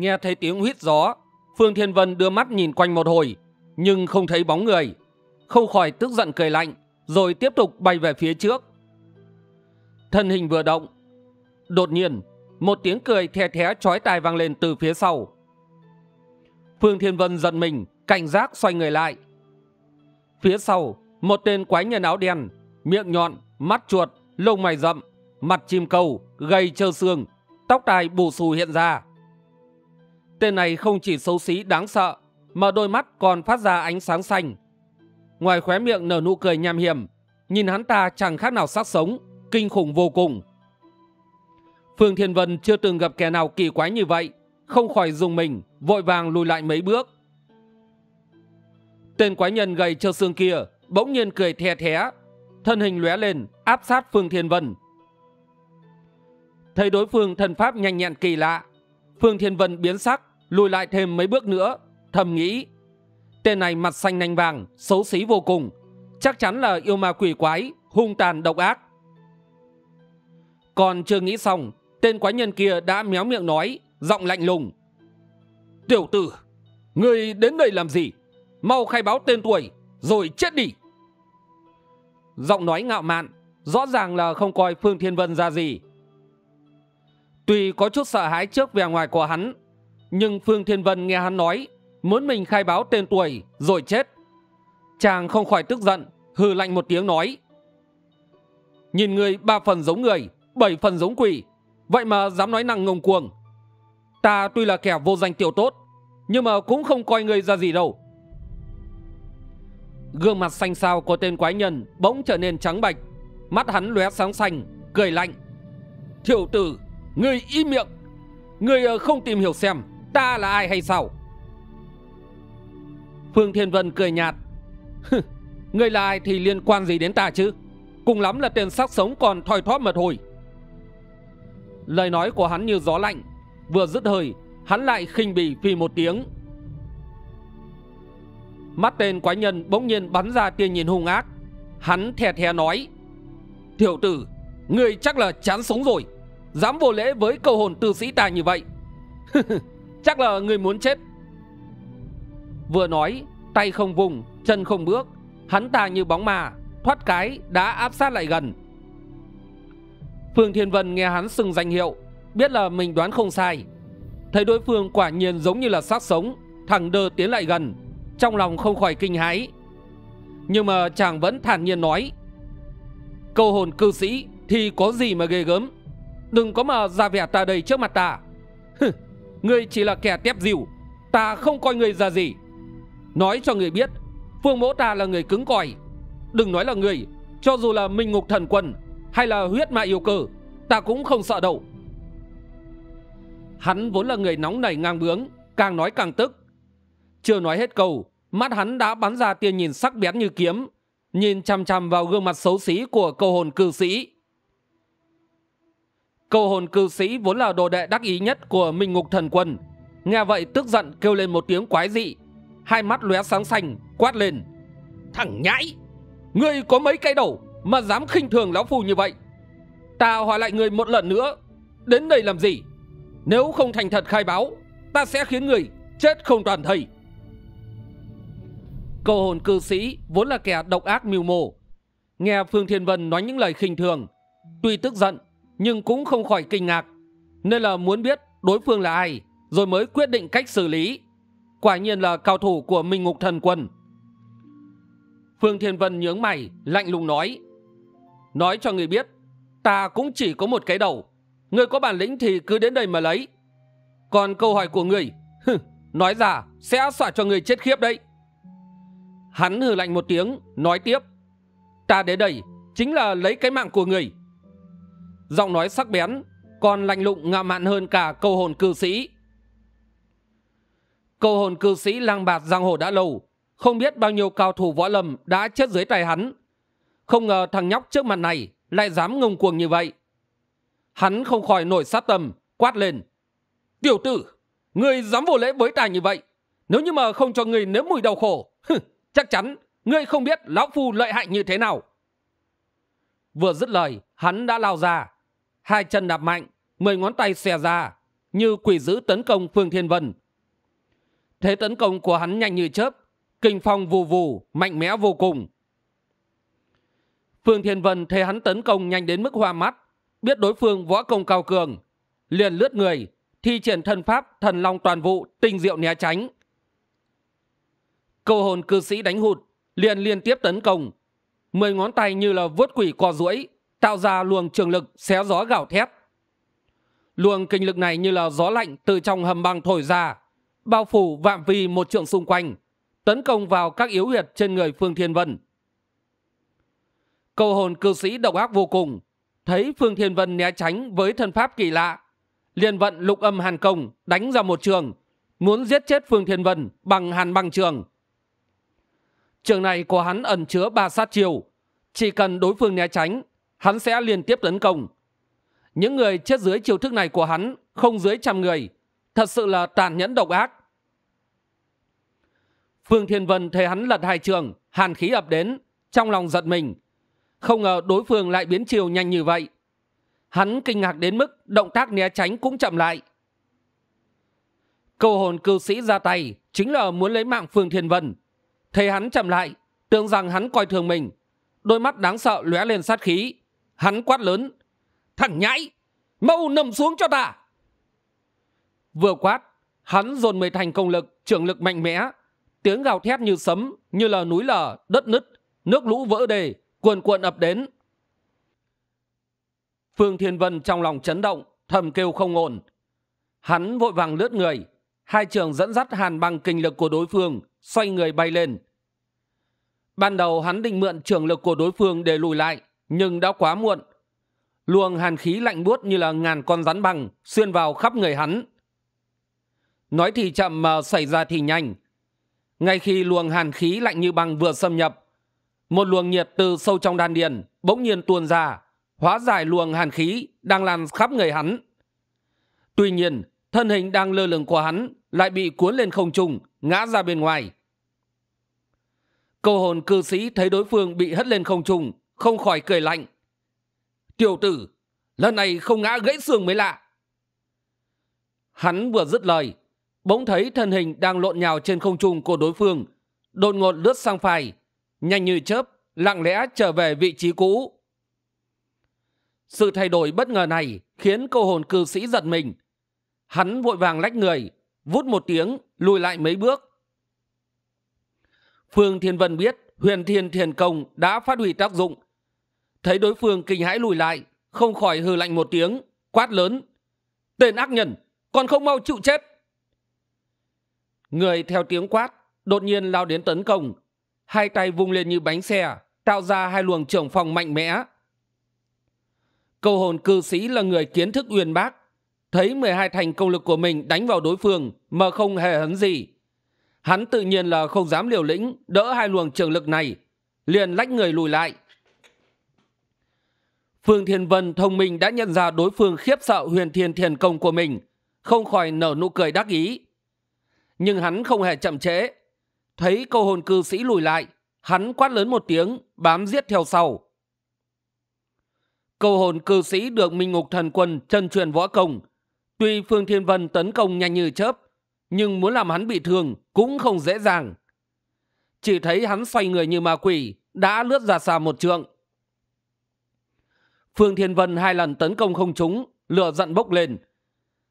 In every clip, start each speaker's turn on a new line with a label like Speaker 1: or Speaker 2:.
Speaker 1: Nghe thấy tiếng huyết gió, Phương Thiên Vân đưa mắt nhìn quanh một hồi, nhưng không thấy bóng người. Không khỏi tức giận cười lạnh, rồi tiếp tục bay về phía trước. Thân hình vừa động. Đột nhiên, một tiếng cười the thé chói tai vang lên từ phía sau. Phương Thiên Vân giận mình, cảnh giác xoay người lại. Phía sau, một tên quái nhân áo đen, miệng nhọn, mắt chuột, lông mày rậm, mặt chim cầu, gầy trơ xương, tóc tai bù xù hiện ra. Tên này không chỉ xấu xí đáng sợ, mà đôi mắt còn phát ra ánh sáng xanh. Ngoài khóe miệng nở nụ cười nham hiểm, nhìn hắn ta chẳng khác nào xác sống, kinh khủng vô cùng. Phương Thiên Vân chưa từng gặp kẻ nào kỳ quái như vậy, không khỏi dùng mình, vội vàng lùi lại mấy bước. Tên quái nhân gầy trơ xương kia bỗng nhiên cười thè thé, thân hình lóe lên áp sát Phương Thiên Vân. Thấy đối phương thần pháp nhanh nhẹn kỳ lạ, Phương Thiên Vân biến sắc, lùi lại thêm mấy bước nữa thầm nghĩ tên này mặt xanh nanh vàng xấu xí vô cùng chắc chắn là yêu ma quỷ quái hung tàn độc ác còn chưa nghĩ xong tên quái nhân kia đã méo miệng nói giọng lạnh lùng tiểu tử người đến đây làm gì mau khai báo tên tuổi rồi chết đi giọng nói ngạo mạn rõ ràng là không coi phương thiên vân ra gì tuy có chút sợ hãi trước vẻ ngoài của hắn nhưng Phương Thiên Vân nghe hắn nói muốn mình khai báo tên tuổi rồi chết. Chàng không khỏi tức giận, hừ lạnh một tiếng nói. Nhìn người ba phần giống người, bảy phần giống quỷ, vậy mà dám nói năng ngông cuồng. Ta tuy là kẻ vô danh tiểu tốt, nhưng mà cũng không coi người ra gì đâu. Gương mặt xanh xao của tên quái nhân bỗng trở nên trắng bạch, mắt hắn lóe sáng xanh, cười lạnh. Thiểu tử, người im miệng, người ờ, không tìm hiểu xem ta là ai hay sao Phương Thiên Vân cười nhạt người là ai thì liên quan gì đến ta chứ Cùng lắm là tiền sắc sống còn thoi thóp mật hồi Lời nói của hắn như gió lạnh Vừa dứt hơi Hắn lại khinh bỉ phì một tiếng Mắt tên quái nhân bỗng nhiên bắn ra tia nhìn hung ác Hắn thè thè nói Tiểu tử người chắc là chán sống rồi Dám vô lễ với câu hồn tư sĩ ta như vậy Chắc là người muốn chết Vừa nói Tay không vùng Chân không bước Hắn ta như bóng ma Thoát cái Đã áp sát lại gần Phương Thiên Vân nghe hắn sừng danh hiệu Biết là mình đoán không sai Thấy đối phương quả nhiên giống như là xác sống Thẳng đơ tiến lại gần Trong lòng không khỏi kinh hãi Nhưng mà chàng vẫn thản nhiên nói Câu hồn cư sĩ Thì có gì mà ghê gớm Đừng có mà ra vẻ ta đầy trước mặt ta Người chỉ là kẻ tép dìu Ta không coi người ra gì Nói cho người biết Phương mẫu ta là người cứng cỏi Đừng nói là người Cho dù là minh ngục thần quân Hay là huyết ma yêu cơ Ta cũng không sợ đâu Hắn vốn là người nóng nảy ngang bướng Càng nói càng tức Chưa nói hết câu Mắt hắn đã bắn ra tia nhìn sắc bén như kiếm Nhìn chằm chằm vào gương mặt xấu xí của câu hồn cư sĩ Câu hồn cư sĩ vốn là đồ đệ đắc ý nhất của Minh Ngục Thần Quân. Nghe vậy tức giận kêu lên một tiếng quái dị. Hai mắt lóe sáng xanh, quát lên. Thằng nhãi! Ngươi có mấy cái đầu mà dám khinh thường lão phù như vậy? Ta hỏi lại người một lần nữa. Đến đây làm gì? Nếu không thành thật khai báo, ta sẽ khiến người chết không toàn thây. Cầu hồn cư sĩ vốn là kẻ độc ác mưu mô. Nghe Phương Thiên Vân nói những lời khinh thường. Tuy tức giận nhưng cũng không khỏi kinh ngạc nên là muốn biết đối phương là ai rồi mới quyết định cách xử lý quả nhiên là cao thủ của minh ngục thần quân phương thiên vân nhướng mày lạnh lùng nói nói cho người biết ta cũng chỉ có một cái đầu người có bản lĩnh thì cứ đến đây mà lấy còn câu hỏi của người nói ra sẽ xả cho người chết khiếp đấy hắn hừ lạnh một tiếng nói tiếp ta đến đây chính là lấy cái mạng của người giọng nói sắc bén còn lạnh lụng ngạo mạn hơn cả câu hồn cư sĩ câu hồn cư sĩ lang bạt giang hồ đã lâu không biết bao nhiêu cao thủ võ lâm đã chết dưới tay hắn không ngờ thằng nhóc trước mặt này lại dám ngông cuồng như vậy hắn không khỏi nổi sát tâm quát lên tiểu tử người dám vô lễ với tài như vậy nếu như mà không cho người nếm mùi đau khổ chắc chắn ngươi không biết lão phu lợi hại như thế nào vừa dứt lời hắn đã lao ra hai chân đạp mạnh mười ngón tay xòe ra như quỷ dữ tấn công phương thiên vân thế tấn công của hắn nhanh như chớp kinh phong vù vù mạnh mẽ vô cùng phương thiên vân thấy hắn tấn công nhanh đến mức hoa mắt biết đối phương võ công cao cường liền lướt người thi triển thân pháp thần long toàn vụ tinh diệu né tránh câu hồn cư sĩ đánh hụt liền liên tiếp tấn công mười ngón tay như là vuốt quỷ co duỗi tạo ra luồng trường lực xé gió gào thét luồng kinh lực này như là gió lạnh từ trong hầm băng thổi ra bao phủ vạm vi một trượng xung quanh tấn công vào các yếu huyệt trên người phương thiên vân câu hồn cư sĩ độc ác vô cùng thấy phương thiên vân né tránh với thân pháp kỳ lạ liền vận lục âm hàn công đánh ra một trường muốn giết chết phương thiên vân bằng hàn băng trường trường này của hắn ẩn chứa ba sát chiều chỉ cần đối phương né tránh hắn sẽ liên tiếp tấn công những người chết dưới chiêu thức này của hắn không dưới trăm người thật sự là tàn nhẫn độc ác phương thiên vân thấy hắn lật hai trường hàn khí ập đến trong lòng giật mình không ngờ đối phương lại biến chiều nhanh như vậy hắn kinh ngạc đến mức động tác né tránh cũng chậm lại câu hồn cư sĩ ra tay chính là muốn lấy mạng phương thiên vân thấy hắn chậm lại tưởng rằng hắn coi thường mình đôi mắt đáng sợ lóe lên sát khí Hắn quát lớn. Thằng nhãi, mau nằm xuống cho ta. Vừa quát, hắn dồn mười thành công lực, trưởng lực mạnh mẽ. Tiếng gào thét như sấm, như là núi lở, đất nứt, nước lũ vỡ đề, cuồn cuộn ập đến. Phương Thiên Vân trong lòng chấn động, thầm kêu không ổn. Hắn vội vàng lướt người, hai trường dẫn dắt hàn bằng kinh lực của đối phương, xoay người bay lên. Ban đầu hắn định mượn trường lực của đối phương để lùi lại, nhưng đã quá muộn luồng hàn khí lạnh buốt như là ngàn con rắn bằng xuyên vào khắp người hắn nói thì chậm mà xảy ra thì nhanh ngay khi luồng hàn khí lạnh như băng vừa xâm nhập một luồng nhiệt từ sâu trong đan điền bỗng nhiên tuôn ra hóa giải luồng hàn khí đang lan khắp người hắn tuy nhiên thân hình đang lơ lửng của hắn lại bị cuốn lên không trung ngã ra bên ngoài câu hồn cư sĩ thấy đối phương bị hất lên không trung không khỏi cười lạnh tiểu tử lần này không ngã gãy xương mới lạ hắn vừa dứt lời bỗng thấy thân hình đang lộn nhào trên không trung của đối phương đột ngột lướt sang phải nhanh như chớp lặng lẽ trở về vị trí cũ sự thay đổi bất ngờ này khiến câu hồn cư sĩ giật mình hắn vội vàng lách người vút một tiếng lùi lại mấy bước phương thiên vân biết huyền thiên thiền công đã phát huy tác dụng thấy đối phương kinh hãi lùi lại không khỏi hừ lạnh một tiếng quát lớn tên ác nhân còn không mau chịu chết người theo tiếng quát đột nhiên lao đến tấn công hai tay vung lên như bánh xe tạo ra hai luồng trưởng phòng mạnh mẽ câu hồn cư sĩ là người kiến thức uyên bác thấy mười hai thành công lực của mình đánh vào đối phương mà không hề hấn gì hắn tự nhiên là không dám liều lĩnh đỡ hai luồng trường lực này liền lách người lùi lại Phương Thiên Vân thông minh đã nhận ra đối phương khiếp sợ huyền thiên thiền công của mình, không khỏi nở nụ cười đắc ý. Nhưng hắn không hề chậm trễ. Thấy câu hồn cư sĩ lùi lại, hắn quát lớn một tiếng, bám giết theo sau. Câu hồn cư sĩ được Minh Ngục Thần Quân chân truyền võ công. Tuy Phương Thiên Vân tấn công nhanh như chớp, nhưng muốn làm hắn bị thương cũng không dễ dàng. Chỉ thấy hắn xoay người như ma quỷ, đã lướt ra xa một trượng phương thiên vân hai lần tấn công không trúng lửa giận bốc lên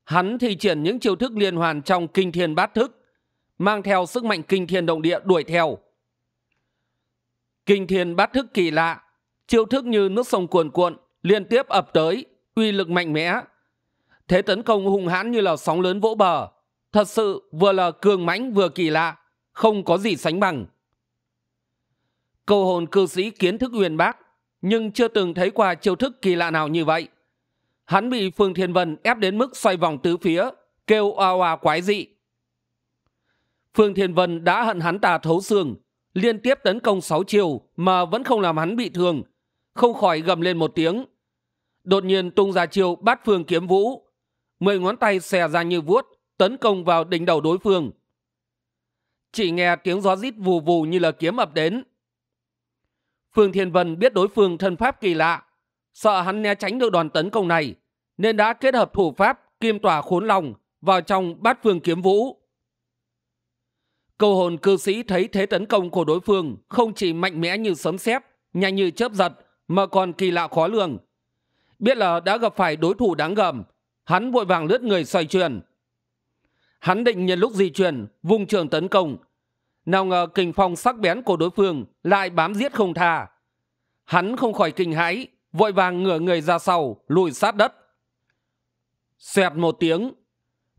Speaker 1: hắn thi triển những chiêu thức liên hoàn trong kinh thiên bát thức mang theo sức mạnh kinh thiên động địa đuổi theo kinh thiên bát thức kỳ lạ chiêu thức như nước sông cuồn cuộn liên tiếp ập tới uy lực mạnh mẽ thế tấn công hung hãn như là sóng lớn vỗ bờ thật sự vừa là cường mãnh vừa kỳ lạ không có gì sánh bằng câu hồn cư sĩ kiến thức uyên bác nhưng chưa từng thấy qua chiêu thức kỳ lạ nào như vậy hắn bị phương thiên vân ép đến mức xoay vòng tứ phía kêu oa oa quái dị phương thiên vân đã hận hắn ta thấu xương liên tiếp tấn công sáu chiều mà vẫn không làm hắn bị thương không khỏi gầm lên một tiếng đột nhiên tung ra chiều bát phương kiếm vũ mười ngón tay xè ra như vuốt tấn công vào đỉnh đầu đối phương chỉ nghe tiếng gió rít vù vù như là kiếm ập đến Phương Thiên Vân biết đối phương thân pháp kỳ lạ, sợ hắn né tránh được đòn tấn công này, nên đã kết hợp thủ pháp kim tỏa khốn lòng vào trong bát phương kiếm vũ. Câu hồn cư sĩ thấy thế tấn công của đối phương không chỉ mạnh mẽ như sấm sét, nhanh như chớp giật, mà còn kỳ lạ khó lường. Biết là đã gặp phải đối thủ đáng gầm, hắn vội vàng lướt người xoay chuyển. Hắn định nhân lúc di chuyển, vùng trường tấn công, nào ngờ kình phong sắc bén của đối phương lại bám giết không tha hắn không khỏi kinh hãi vội vàng ngửa người ra sau lùi sát đất xoẹt một tiếng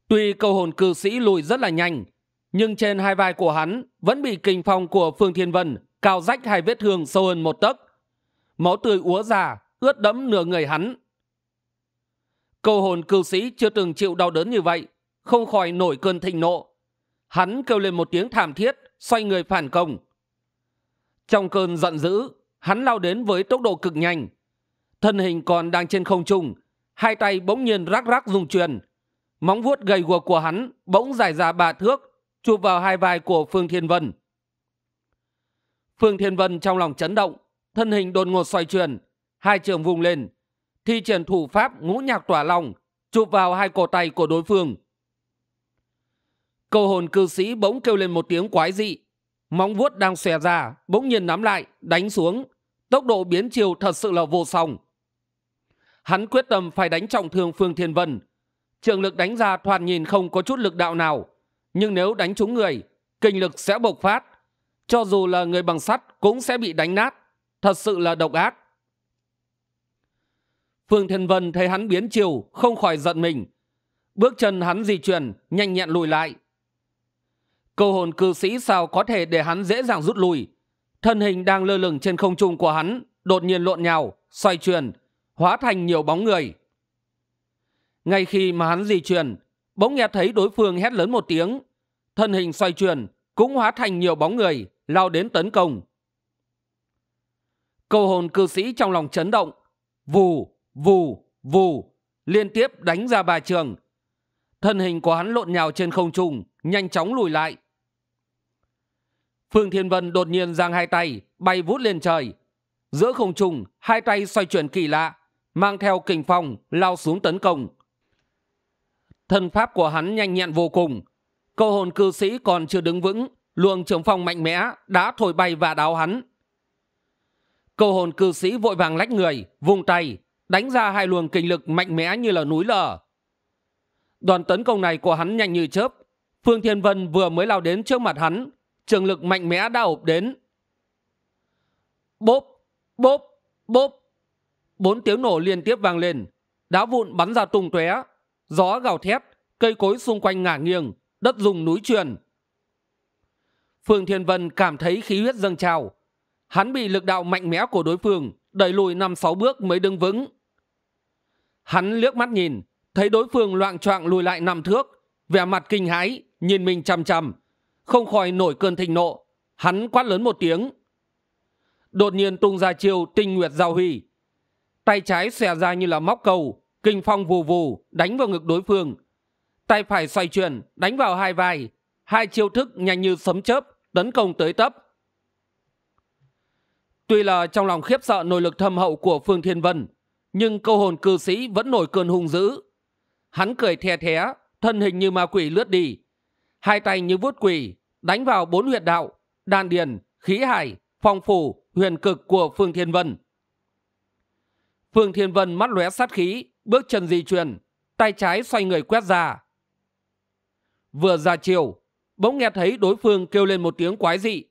Speaker 1: tuy câu hồn cư sĩ lùi rất là nhanh nhưng trên hai vai của hắn vẫn bị kình phong của phương thiên vân cào rách hai vết thương sâu hơn một tấc máu tươi úa ra ướt đẫm nửa người hắn câu hồn cư sĩ chưa từng chịu đau đớn như vậy không khỏi nổi cơn thịnh nộ hắn kêu lên một tiếng thảm thiết xoay người phản công trong cơn giận dữ hắn lao đến với tốc độ cực nhanh thân hình còn đang trên không trung hai tay bỗng nhiên rắc rắc dùng truyền móng vuốt gầy guộc của hắn bỗng dài ra ba thước chụp vào hai vai của phương thiên vân phương thiên vân trong lòng chấn động thân hình đột ngột xoay chuyển hai trường vùng lên thi triển thủ pháp ngũ nhạc tỏa lòng chụp vào hai cổ tay của đối phương câu hồn cư sĩ bỗng kêu lên một tiếng quái dị móng vuốt đang xòe ra bỗng nhiên nắm lại đánh xuống tốc độ biến chiều thật sự là vô song hắn quyết tâm phải đánh trọng thương phương thiên vân trường lực đánh ra thoạt nhìn không có chút lực đạo nào nhưng nếu đánh trúng người kinh lực sẽ bộc phát cho dù là người bằng sắt cũng sẽ bị đánh nát thật sự là độc ác phương thiên vân thấy hắn biến chiều không khỏi giận mình bước chân hắn di chuyển nhanh nhẹn lùi lại câu hồn cư sĩ sao có thể để hắn dễ dàng rút lui thân hình đang lơ lửng trên không trung của hắn đột nhiên lộn nhào xoay chuyển hóa thành nhiều bóng người ngay khi mà hắn di chuyển bỗng nghe thấy đối phương hét lớn một tiếng thân hình xoay chuyển cũng hóa thành nhiều bóng người lao đến tấn công câu hồn cư sĩ trong lòng chấn động vù vù vù liên tiếp đánh ra ba trường thân hình của hắn lộn nhào trên không trung nhanh chóng lùi lại phương thiên vân đột nhiên giang hai tay bay vút lên trời giữa không trung hai tay xoay chuyển kỳ lạ mang theo kình phong lao xuống tấn công thân pháp của hắn nhanh nhẹn vô cùng câu hồn cư sĩ còn chưa đứng vững luồng trường phong mạnh mẽ đã thổi bay và đáo hắn câu hồn cư sĩ vội vàng lách người vùng tay đánh ra hai luồng kình lực mạnh mẽ như là núi lở đoàn tấn công này của hắn nhanh như chớp phương thiên vân vừa mới lao đến trước mặt hắn trường lực mạnh mẽ đã ộp đến bốp bốp bốp bốn tiếng nổ liên tiếp vang lên đá vụn bắn ra tung tóe gió gào thét cây cối xung quanh ngả nghiêng đất dùng núi truyền phương thiên vân cảm thấy khí huyết dâng trào hắn bị lực đạo mạnh mẽ của đối phương đẩy lùi năm sáu bước mới đứng vững hắn liếc mắt nhìn thấy đối phương loạng choạng lùi lại năm thước vẻ mặt kinh hãi nhìn mình chằm chằm không khỏi nổi cơn thịnh nộ hắn quát lớn một tiếng đột nhiên tung ra chiêu tinh nguyệt giao huy tay trái xòe ra như là móc cầu kinh phong vù vù đánh vào ngực đối phương tay phải xoay chuyển đánh vào hai vai hai chiêu thức nhanh như sấm chớp tấn công tới tấp tuy là trong lòng khiếp sợ nội lực thâm hậu của phương thiên vân nhưng câu hồn cư sĩ vẫn nổi cơn hung dữ hắn cười the thé thân hình như ma quỷ lướt đi hai tay như vuốt quỷ đánh vào bốn huyệt đạo đan điền khí hải phong phủ huyền cực của phương thiên vân phương thiên vân mắt lóe sát khí bước chân di chuyển tay trái xoay người quét ra vừa ra chiều bỗng nghe thấy đối phương kêu lên một tiếng quái dị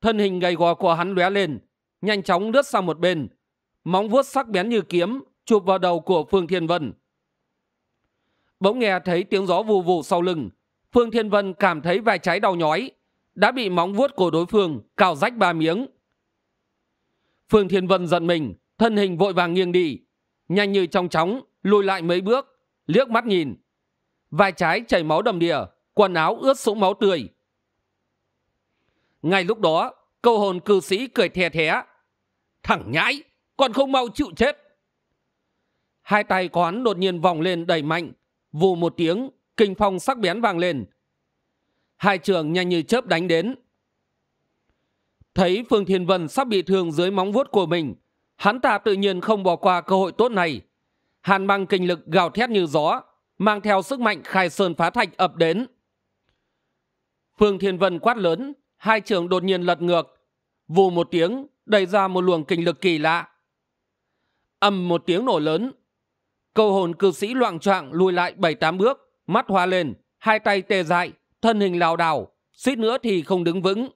Speaker 1: thân hình gầy gò của hắn lóe lên nhanh chóng lướt sang một bên móng vuốt sắc bén như kiếm chụp vào đầu của phương thiên vân bỗng nghe thấy tiếng gió vù vù sau lưng phương thiên vân cảm thấy vai trái đau nhói đã bị móng vuốt của đối phương cào rách ba miếng phương thiên vân giận mình thân hình vội vàng nghiêng đi nhanh như trong chóng lùi lại mấy bước liếc mắt nhìn vai trái chảy máu đầm đìa quần áo ướt sũng máu tươi ngay lúc đó câu hồn cư sĩ cười thè thé thẳng nhãi còn không mau chịu chết hai tay quán đột nhiên vòng lên đẩy mạnh vù một tiếng kinh phong sắc bén vang lên hai trường nhanh như chớp đánh đến thấy phương thiên vân sắp bị thương dưới móng vuốt của mình hắn ta tự nhiên không bỏ qua cơ hội tốt này hàn mang kinh lực gào thét như gió mang theo sức mạnh khai sơn phá thạch ập đến phương thiên vân quát lớn hai trường đột nhiên lật ngược vù một tiếng đẩy ra một luồng kinh lực kỳ lạ ầm một tiếng nổ lớn câu hồn cư sĩ loạng choạng lùi lại bảy tám bước mắt hoa lên hai tay tê dại thân hình lảo đảo suýt nữa thì không đứng vững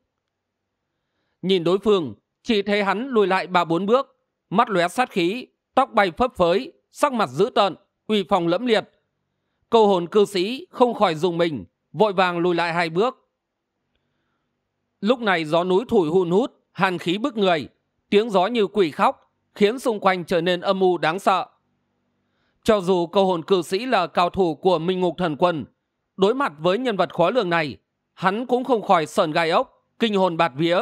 Speaker 1: nhìn đối phương chỉ thấy hắn lùi lại ba bốn bước mắt lóe sát khí tóc bay phấp phới sắc mặt dữ tợn uy phong lẫm liệt câu hồn cư sĩ không khỏi dùng mình vội vàng lùi lại hai bước lúc này gió núi thổi hun hút hàn khí bức người tiếng gió như quỷ khóc khiến xung quanh trở nên âm u đáng sợ cho dù câu hồn cư sĩ là cao thủ của minh ngục thần quân đối mặt với nhân vật khó lường này hắn cũng không khỏi sờn gai ốc kinh hồn bạt vía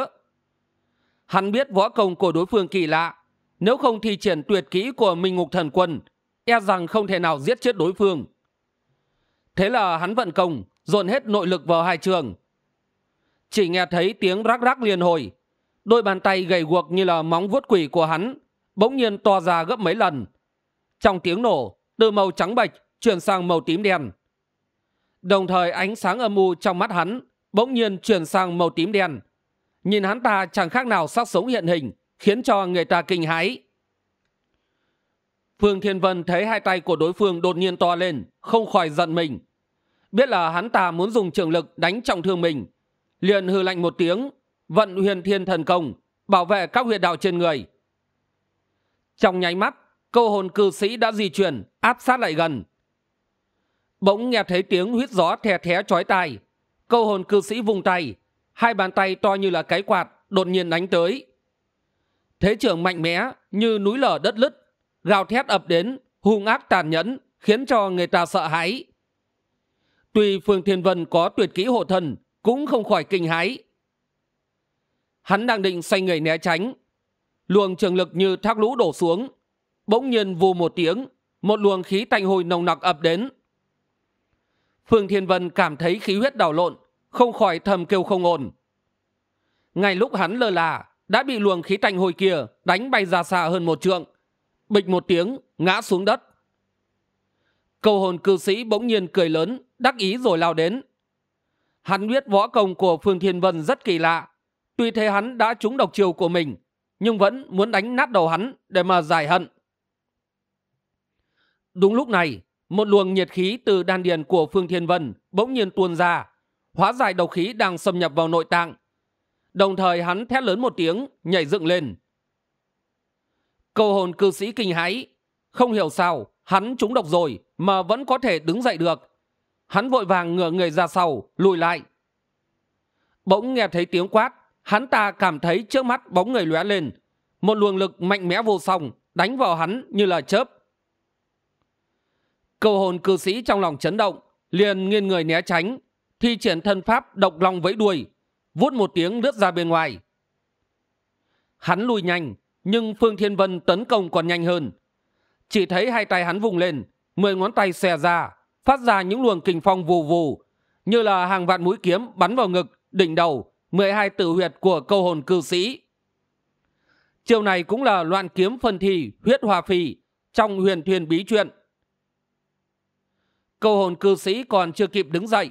Speaker 1: hắn biết võ công của đối phương kỳ lạ nếu không thi triển tuyệt kỹ của minh ngục thần quân e rằng không thể nào giết chết đối phương thế là hắn vận công dồn hết nội lực vào hai trường chỉ nghe thấy tiếng rắc rắc liên hồi đôi bàn tay gầy guộc như là móng vuốt quỷ của hắn bỗng nhiên to ra gấp mấy lần trong tiếng nổ từ màu trắng bạch chuyển sang màu tím đen đồng thời ánh sáng âm u trong mắt hắn bỗng nhiên chuyển sang màu tím đen nhìn hắn ta chẳng khác nào sắc sống hiện hình khiến cho người ta kinh hãi phương thiên vân thấy hai tay của đối phương đột nhiên to lên không khỏi giận mình biết là hắn ta muốn dùng trường lực đánh trọng thương mình liền hư lạnh một tiếng vận huyền thiên thần công bảo vệ các huyệt đạo trên người trong nháy mắt câu hồn cư sĩ đã di chuyển áp sát lại gần bỗng nghe thấy tiếng huýt gió thè thé chói tai câu hồn cư sĩ vùng tay hai bàn tay to như là cái quạt đột nhiên đánh tới thế trưởng mạnh mẽ như núi lở đất lứt gào thét ập đến hung ác tàn nhẫn khiến cho người ta sợ hãi tuy phương thiên vân có tuyệt kỹ hộ thần cũng không khỏi kinh hãi hắn đang định xoay người né tránh luồng trường lực như thác lũ đổ xuống bỗng nhiên vù một tiếng một luồng khí tanh hôi nồng nặc ập đến phương thiên vân cảm thấy khí huyết đảo lộn không khỏi thầm kêu không ổn ngay lúc hắn lơ là đã bị luồng khí tanh hôi kia đánh bay ra xa hơn một trượng bịch một tiếng ngã xuống đất cầu hồn cư sĩ bỗng nhiên cười lớn đắc ý rồi lao đến hắn biết võ công của phương thiên vân rất kỳ lạ tuy thế hắn đã trúng độc chiều của mình nhưng vẫn muốn đánh nát đầu hắn để mà giải hận Đúng lúc này, một luồng nhiệt khí từ đan điền của Phương Thiên Vân bỗng nhiên tuôn ra, hóa giải độc khí đang xâm nhập vào nội tạng. Đồng thời hắn thét lớn một tiếng, nhảy dựng lên. Cầu hồn cư sĩ kinh hãi, không hiểu sao, hắn trúng độc rồi mà vẫn có thể đứng dậy được. Hắn vội vàng ngửa người ra sau, lùi lại. Bỗng nghe thấy tiếng quát, hắn ta cảm thấy trước mắt bóng người lóe lên. Một luồng lực mạnh mẽ vô song đánh vào hắn như là chớp cầu hồn cư sĩ trong lòng chấn động liền nghiêng người né tránh thi triển thân pháp độc long vẫy đuôi vút một tiếng lướt ra bên ngoài hắn lùi nhanh nhưng phương thiên vân tấn công còn nhanh hơn chỉ thấy hai tay hắn vùng lên mười ngón tay xòe ra phát ra những luồng kình phong vù vù như là hàng vạn mũi kiếm bắn vào ngực đỉnh đầu mười hai tử huyệt của câu hồn cư sĩ chiều này cũng là loạn kiếm phân thi huyết hòa phì trong huyền thuyền bí truyện câu hồn cư sĩ còn chưa kịp đứng dậy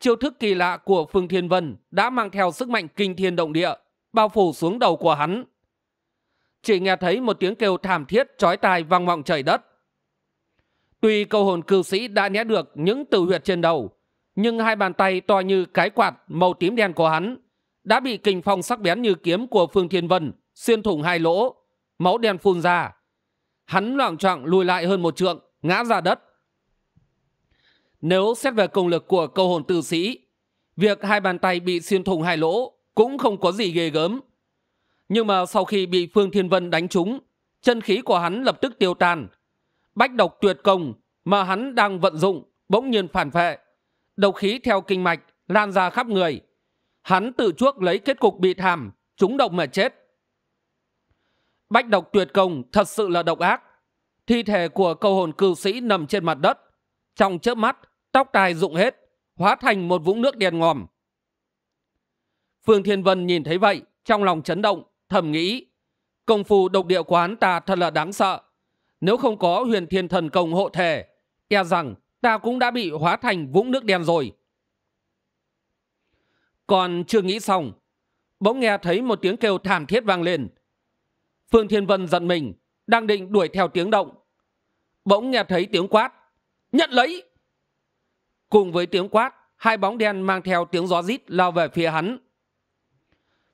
Speaker 1: chiêu thức kỳ lạ của phương thiên vân đã mang theo sức mạnh kinh thiên động địa bao phủ xuống đầu của hắn chỉ nghe thấy một tiếng kêu thảm thiết chói tai vang vọng trời đất tuy câu hồn cư sĩ đã né được những từ huyệt trên đầu nhưng hai bàn tay to như cái quạt màu tím đen của hắn đã bị kinh phong sắc bén như kiếm của phương thiên vân xuyên thủng hai lỗ máu đen phun ra hắn loạng choạng lùi lại hơn một trượng ngã ra đất nếu xét về công lực của câu hồn tử sĩ, việc hai bàn tay bị xuyên thủng hai lỗ cũng không có gì ghê gớm. Nhưng mà sau khi bị Phương Thiên Vân đánh trúng, chân khí của hắn lập tức tiêu tan. Bách độc tuyệt công mà hắn đang vận dụng bỗng nhiên phản vệ. Độc khí theo kinh mạch lan ra khắp người. Hắn tự chuốc lấy kết cục bị thảm, trúng độc mà chết. Bách độc tuyệt công thật sự là độc ác. Thi thể của câu hồn cư sĩ nằm trên mặt đất. Trong chớp mắt, tóc tai rụng hết hóa thành một vũng nước đen ngòm phương thiên vân nhìn thấy vậy trong lòng chấn động thầm nghĩ công phu độc địa quán ta thật là đáng sợ nếu không có huyền thiên thần công hộ thể e rằng ta cũng đã bị hóa thành vũng nước đen rồi còn chưa nghĩ xong bỗng nghe thấy một tiếng kêu thảm thiết vang lên phương thiên vân giận mình đang định đuổi theo tiếng động bỗng nghe thấy tiếng quát nhận lấy cùng với tiếng quát hai bóng đen mang theo tiếng gió rít lao về phía hắn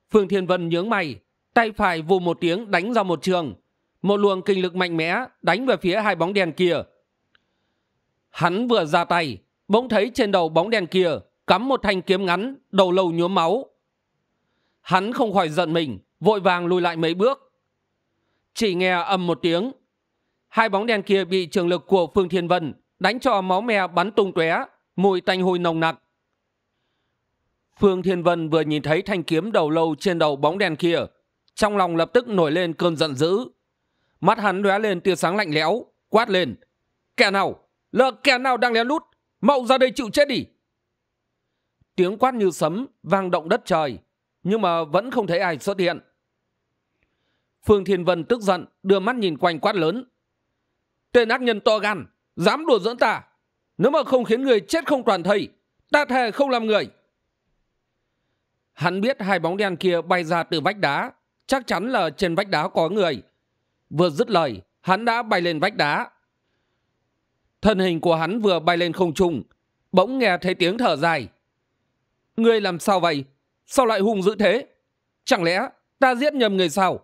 Speaker 1: phương thiên vân nhướng mày tay phải vù một tiếng đánh ra một trường một luồng kinh lực mạnh mẽ đánh về phía hai bóng đen kia hắn vừa ra tay bỗng thấy trên đầu bóng đen kia cắm một thanh kiếm ngắn đầu lâu nhuốm máu hắn không khỏi giận mình vội vàng lùi lại mấy bước chỉ nghe ầm một tiếng hai bóng đen kia bị trường lực của phương thiên vân đánh cho máu me bắn tung tóe mùi tanh hôi nồng nặc phương thiên vân vừa nhìn thấy thanh kiếm đầu lâu trên đầu bóng đèn kia trong lòng lập tức nổi lên cơn giận dữ mắt hắn lóe lên tia sáng lạnh lẽo quát lên kẻ nào lỡ kẻ nào đang lén lút mậu ra đây chịu chết đi tiếng quát như sấm vang động đất trời nhưng mà vẫn không thấy ai xuất hiện phương thiên vân tức giận đưa mắt nhìn quanh quát lớn tên ác nhân to gan dám đùa dẫn ta nếu mà không khiến người chết không toàn thây ta thề không làm người hắn biết hai bóng đen kia bay ra từ vách đá chắc chắn là trên vách đá có người vừa dứt lời hắn đã bay lên vách đá thân hình của hắn vừa bay lên không trung bỗng nghe thấy tiếng thở dài ngươi làm sao vậy sao lại hung dữ thế chẳng lẽ ta giết nhầm người sao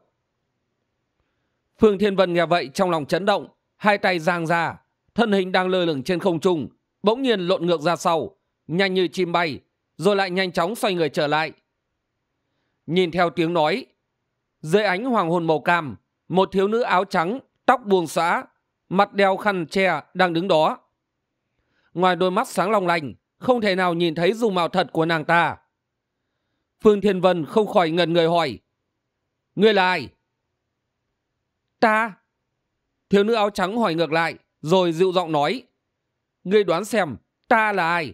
Speaker 1: phương thiên vân nghe vậy trong lòng chấn động hai tay giang ra thân hình đang lơ lửng trên không trung bỗng nhiên lộn ngược ra sau nhanh như chim bay rồi lại nhanh chóng xoay người trở lại nhìn theo tiếng nói dưới ánh hoàng hôn màu cam một thiếu nữ áo trắng tóc buông xõa mặt đeo khăn che đang đứng đó ngoài đôi mắt sáng long lanh không thể nào nhìn thấy dung mạo thật của nàng ta phương thiên vân không khỏi ngần người hỏi ngươi là ai ta thiếu nữ áo trắng hỏi ngược lại rồi dịu giọng nói ngươi đoán xem ta là ai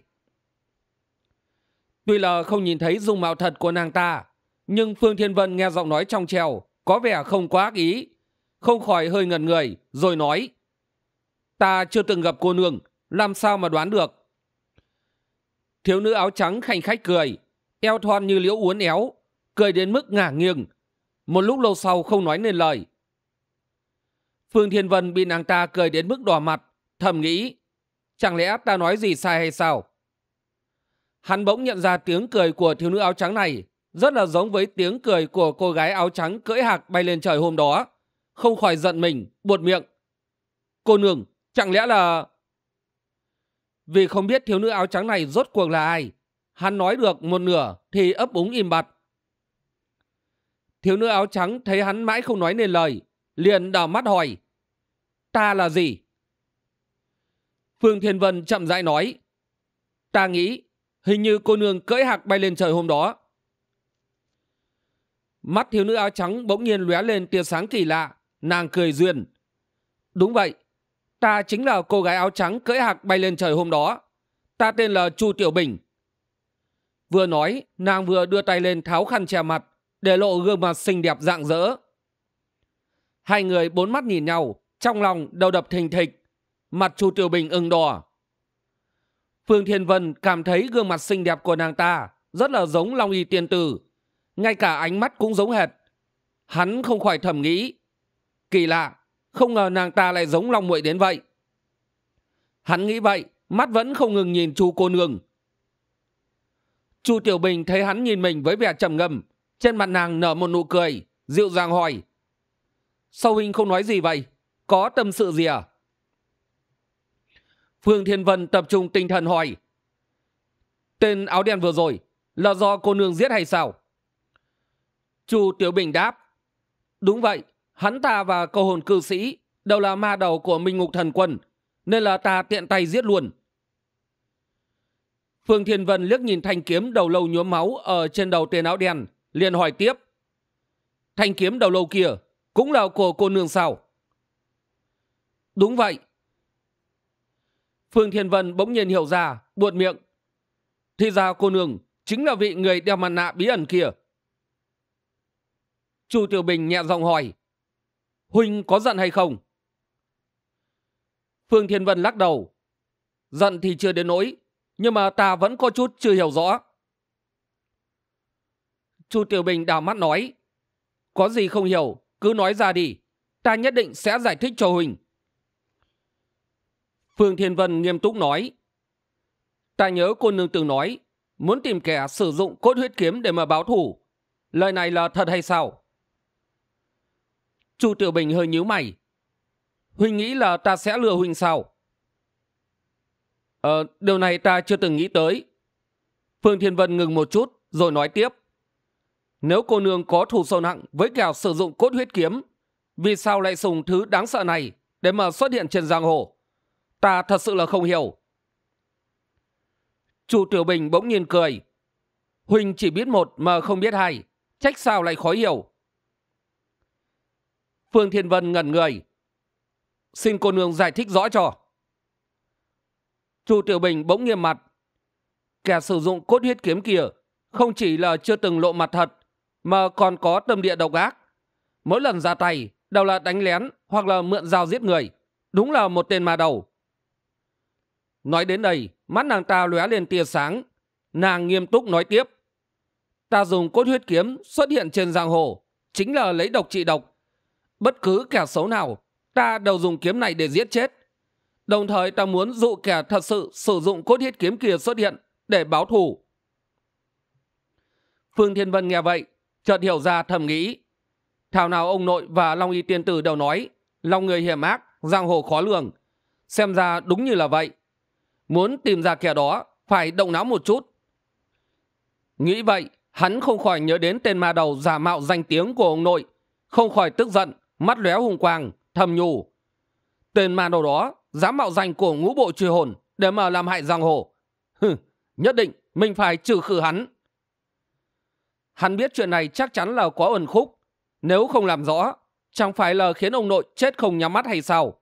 Speaker 1: tuy là không nhìn thấy dung mạo thật của nàng ta nhưng phương thiên vân nghe giọng nói trong trèo có vẻ không quá ác ý không khỏi hơi ngần người rồi nói ta chưa từng gặp cô nương làm sao mà đoán được thiếu nữ áo trắng khanh khách cười eo thon như liễu uốn éo cười đến mức ngả nghiêng một lúc lâu sau không nói nên lời Phương Thiên Vân bị nàng ta cười đến mức đỏ mặt, thầm nghĩ, chẳng lẽ ta nói gì sai hay sao? Hắn bỗng nhận ra tiếng cười của thiếu nữ áo trắng này rất là giống với tiếng cười của cô gái áo trắng cưỡi hạc bay lên trời hôm đó. Không khỏi giận mình, buột miệng. Cô nương, chẳng lẽ là... Vì không biết thiếu nữ áo trắng này rốt cuộc là ai, hắn nói được một nửa thì ấp úng im bặt. Thiếu nữ áo trắng thấy hắn mãi không nói nên lời, liền đảo mắt hỏi ta là gì phương thiên vân chậm rãi nói ta nghĩ hình như cô nương cưỡi hạc bay lên trời hôm đó mắt thiếu nữ áo trắng bỗng nhiên lóe lên tia sáng kỳ lạ nàng cười duyên đúng vậy ta chính là cô gái áo trắng cưỡi hạc bay lên trời hôm đó ta tên là chu tiểu bình vừa nói nàng vừa đưa tay lên tháo khăn che mặt để lộ gương mặt xinh đẹp rạng rỡ hai người bốn mắt nhìn nhau trong lòng đầu đập thình thịch. Mặt chu Tiểu Bình ửng đỏ. Phương Thiên Vân cảm thấy gương mặt xinh đẹp của nàng ta rất là giống Long Y Tiên Tử. Ngay cả ánh mắt cũng giống hệt. Hắn không khỏi thầm nghĩ. Kỳ lạ, không ngờ nàng ta lại giống Long Muội đến vậy. Hắn nghĩ vậy, mắt vẫn không ngừng nhìn chu cô nương. chu Tiểu Bình thấy hắn nhìn mình với vẻ trầm ngâm. Trên mặt nàng nở một nụ cười, dịu dàng hỏi. sau huynh không nói gì vậy? có tâm sự gì à phương thiên vân tập trung tinh thần hỏi tên áo đen vừa rồi là do cô nương giết hay sao chu tiểu bình đáp đúng vậy hắn ta và cô hồn cư sĩ đều là ma đầu của minh ngục thần quân nên là ta tiện tay giết luôn phương thiên vân liếc nhìn thanh kiếm đầu lâu nhuốm máu ở trên đầu tên áo đen liền hỏi tiếp thanh kiếm đầu lâu kia cũng là của cô nương sao đúng vậy phương thiên vân bỗng nhiên hiểu ra buột miệng thì ra cô nương chính là vị người đeo mặt nạ bí ẩn kia chu tiểu bình nhẹ giọng hỏi huynh có giận hay không phương thiên vân lắc đầu giận thì chưa đến nỗi nhưng mà ta vẫn có chút chưa hiểu rõ chu tiểu bình đào mắt nói có gì không hiểu cứ nói ra đi ta nhất định sẽ giải thích cho huỳnh phương thiên vân nghiêm túc nói ta nhớ cô nương từng nói muốn tìm kẻ sử dụng cốt huyết kiếm để mà báo thù. lời này là thật hay sao chu tiểu bình hơi nhíu mày huynh nghĩ là ta sẽ lừa huynh sao ờ điều này ta chưa từng nghĩ tới phương thiên vân ngừng một chút rồi nói tiếp nếu cô nương có thù sâu nặng với kẻ sử dụng cốt huyết kiếm vì sao lại dùng thứ đáng sợ này để mà xuất hiện trên giang hồ ta thật sự là không hiểu chu tiểu bình bỗng nhiên cười huỳnh chỉ biết một mà không biết hai trách sao lại khó hiểu phương thiên vân ngẩn người xin cô nương giải thích rõ cho chu tiểu bình bỗng nghiêm mặt kẻ sử dụng cốt huyết kiếm kia không chỉ là chưa từng lộ mặt thật mà còn có tâm địa độc ác mỗi lần ra tay đều là đánh lén hoặc là mượn dao giết người đúng là một tên ma đầu Nói đến đây, mắt nàng ta lóe lên tia sáng. Nàng nghiêm túc nói tiếp. Ta dùng cốt huyết kiếm xuất hiện trên giang hồ, chính là lấy độc trị độc. Bất cứ kẻ xấu nào, ta đều dùng kiếm này để giết chết. Đồng thời ta muốn dụ kẻ thật sự sử dụng cốt huyết kiếm kia xuất hiện để báo thù. Phương Thiên Vân nghe vậy, chợt hiểu ra thầm nghĩ. Thảo nào ông nội và Long Y Tiên Tử đều nói, lòng người hiểm ác, giang hồ khó lường. Xem ra đúng như là vậy muốn tìm ra kẻ đó phải động não một chút nghĩ vậy hắn không khỏi nhớ đến tên ma đầu giả mạo danh tiếng của ông nội không khỏi tức giận mắt lóe hùng quang thầm nhủ tên ma đầu đó dám mạo danh của ngũ bộ truy hồn để mà làm hại giang hồ Hừ, nhất định mình phải trừ khử hắn hắn biết chuyện này chắc chắn là có ẩn khúc nếu không làm rõ chẳng phải là khiến ông nội chết không nhắm mắt hay sao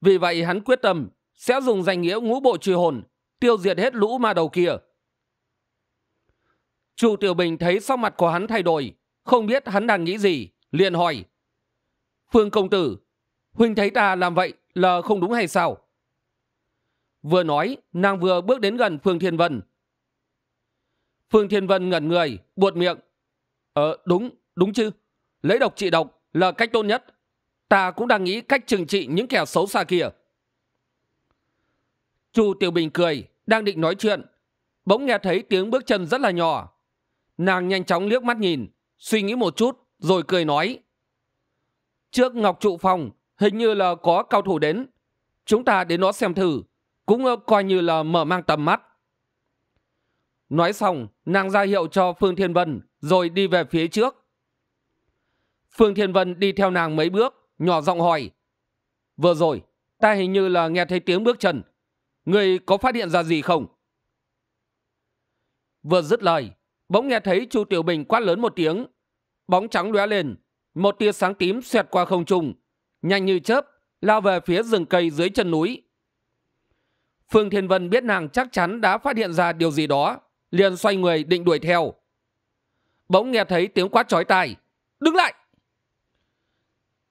Speaker 1: vì vậy hắn quyết tâm sẽ dùng danh nghĩa ngũ bộ truy hồn tiêu diệt hết lũ ma đầu kia chu tiểu bình thấy sắc mặt của hắn thay đổi không biết hắn đang nghĩ gì liền hỏi phương công tử huynh thấy ta làm vậy là không đúng hay sao vừa nói nàng vừa bước đến gần phương thiên vân phương thiên vân ngẩn người buột miệng ờ đúng đúng chứ lấy độc trị độc là cách tốt nhất ta cũng đang nghĩ cách trừng trị những kẻ xấu xa kia chu tiểu bình cười đang định nói chuyện bỗng nghe thấy tiếng bước chân rất là nhỏ nàng nhanh chóng liếc mắt nhìn suy nghĩ một chút rồi cười nói trước ngọc trụ phòng hình như là có cao thủ đến chúng ta đến đó xem thử cũng ờ, coi như là mở mang tầm mắt nói xong nàng ra hiệu cho phương thiên vân rồi đi về phía trước phương thiên vân đi theo nàng mấy bước nhỏ giọng hỏi vừa rồi ta hình như là nghe thấy tiếng bước chân Người có phát hiện ra gì không? Vừa dứt lời, bỗng nghe thấy Chu Tiểu Bình quát lớn một tiếng. Bóng trắng lóe lên, một tia sáng tím xẹt qua không trung, nhanh như chớp, lao về phía rừng cây dưới chân núi. Phương Thiên Vân biết nàng chắc chắn đã phát hiện ra điều gì đó, liền xoay người định đuổi theo. Bỗng nghe thấy tiếng quát chói tai, đứng lại!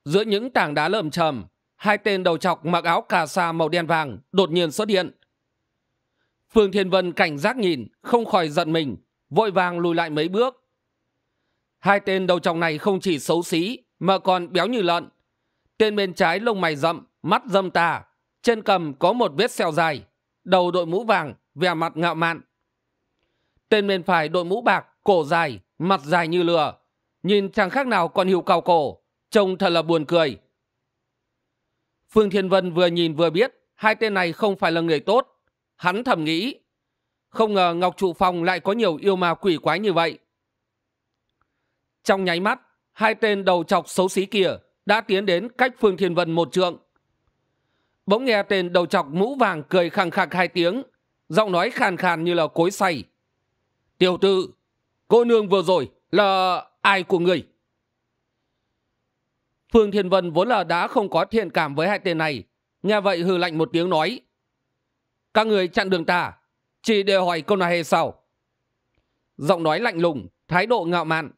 Speaker 1: Giữa những tảng đá lởm chầm, hai tên đầu chọc mặc áo cà sa màu đen vàng đột nhiên xuất hiện phương thiên vân cảnh giác nhìn không khỏi giận mình vội vàng lùi lại mấy bước hai tên đầu chọc này không chỉ xấu xí mà còn béo như lợn tên bên trái lông mày rậm mắt dâm tà trên cầm có một vết sẹo dài đầu đội mũ vàng vẻ mặt ngạo mạn tên bên phải đội mũ bạc cổ dài mặt dài như lừa nhìn chẳng khác nào còn hiu cao cổ trông thật là buồn cười phương thiên vân vừa nhìn vừa biết hai tên này không phải là người tốt hắn thầm nghĩ không ngờ ngọc trụ phòng lại có nhiều yêu ma quỷ quái như vậy trong nháy mắt hai tên đầu chọc xấu xí kia đã tiến đến cách phương thiên vân một trượng bỗng nghe tên đầu chọc mũ vàng cười khăng khạc hai tiếng giọng nói khàn khàn như là cối say tiểu tự cô nương vừa rồi là ai của người phương thiên vân vốn là đã không có thiện cảm với hai tên này nghe vậy hừ lạnh một tiếng nói các người chặn đường ta chỉ để hỏi câu này hay sao giọng nói lạnh lùng thái độ ngạo mạn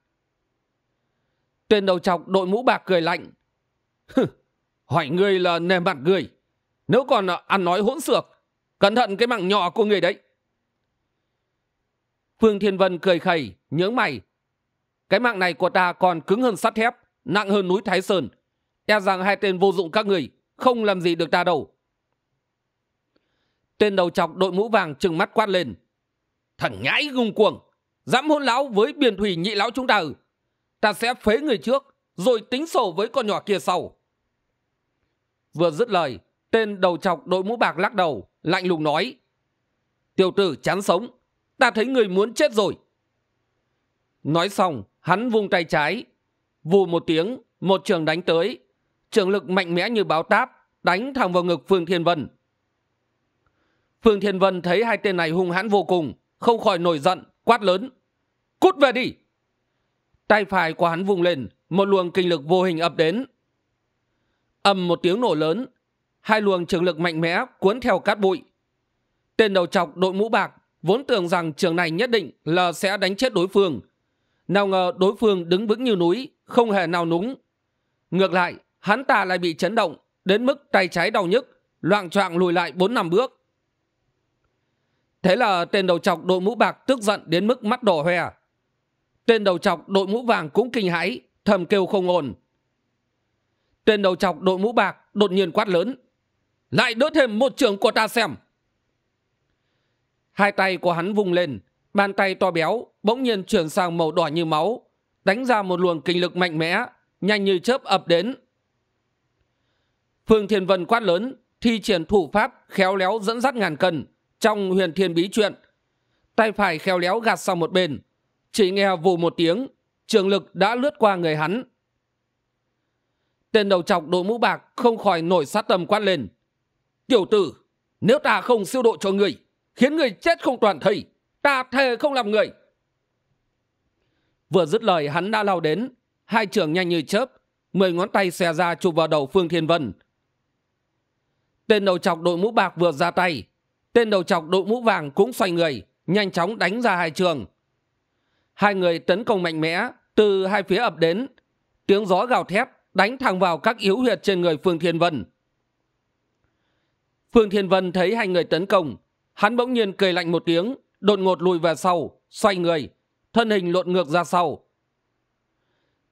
Speaker 1: tên đầu chọc đội mũ bạc cười lạnh Hừ, hỏi ngươi là nề mặt ngươi nếu còn ăn nói hỗn xược cẩn thận cái mạng nhỏ của người đấy phương thiên vân cười khẩy nhướng mày cái mạng này của ta còn cứng hơn sắt thép nặng hơn núi Thái Sơn. E rằng hai tên vô dụng các người không làm gì được ta đâu. Tên đầu chọc đội mũ vàng trừng mắt quát lên. Thằng nhãi gung cuồng, dám hôn lão với biển thủy nhị lão chúng ta ừ. Ta sẽ phế người trước, rồi tính sổ với con nhỏ kia sau. Vừa dứt lời, tên đầu chọc đội mũ bạc lắc đầu, lạnh lùng nói. Tiểu tử chán sống, ta thấy người muốn chết rồi. Nói xong, hắn vung tay trái, vù một tiếng một trường đánh tới trường lực mạnh mẽ như báo táp đánh thẳng vào ngực phương thiên vân phương thiên vân thấy hai tên này hung hãn vô cùng không khỏi nổi giận quát lớn cút về đi tay phải của hắn vùng lên một luồng kinh lực vô hình ập đến ầm một tiếng nổ lớn hai luồng trường lực mạnh mẽ cuốn theo cát bụi tên đầu chọc đội mũ bạc vốn tưởng rằng trường này nhất định là sẽ đánh chết đối phương nào ngờ đối phương đứng vững như núi không hề nào núng ngược lại hắn ta lại bị chấn động đến mức tay trái đau nhức loạng choạng lùi lại bốn năm bước thế là tên đầu chọc đội mũ bạc tức giận đến mức mắt đỏ hoe tên đầu chọc đội mũ vàng cũng kinh hãi thầm kêu không ổn tên đầu chọc đội mũ bạc đột nhiên quát lớn lại đỡ thêm một trường của ta xem hai tay của hắn vung lên bàn tay to béo bỗng nhiên chuyển sang màu đỏ như máu đánh ra một luồng kinh lực mạnh mẽ nhanh như chớp ập đến phương thiên vân quát lớn thi triển thủ pháp khéo léo dẫn dắt ngàn cân trong huyền thiên bí truyện tay phải khéo léo gạt sang một bên chỉ nghe vù một tiếng trường lực đã lướt qua người hắn tên đầu chọc đội mũ bạc không khỏi nổi sát tâm quát lên tiểu tử nếu ta không siêu độ cho người khiến người chết không toàn thây ta thề không làm người vừa dứt lời hắn đã lao đến hai trưởng nhanh như chớp mười ngón tay xè ra chụp vào đầu phương thiên vân tên đầu chọc đội mũ bạc vừa ra tay tên đầu chọc đội mũ vàng cũng xoay người nhanh chóng đánh ra hai trường hai người tấn công mạnh mẽ từ hai phía ập đến tiếng gió gào thét đánh thẳng vào các yếu huyệt trên người phương thiên vân phương thiên vân thấy hai người tấn công hắn bỗng nhiên cười lạnh một tiếng đột ngột lùi về sau xoay người thân hình lộn ngược ra sau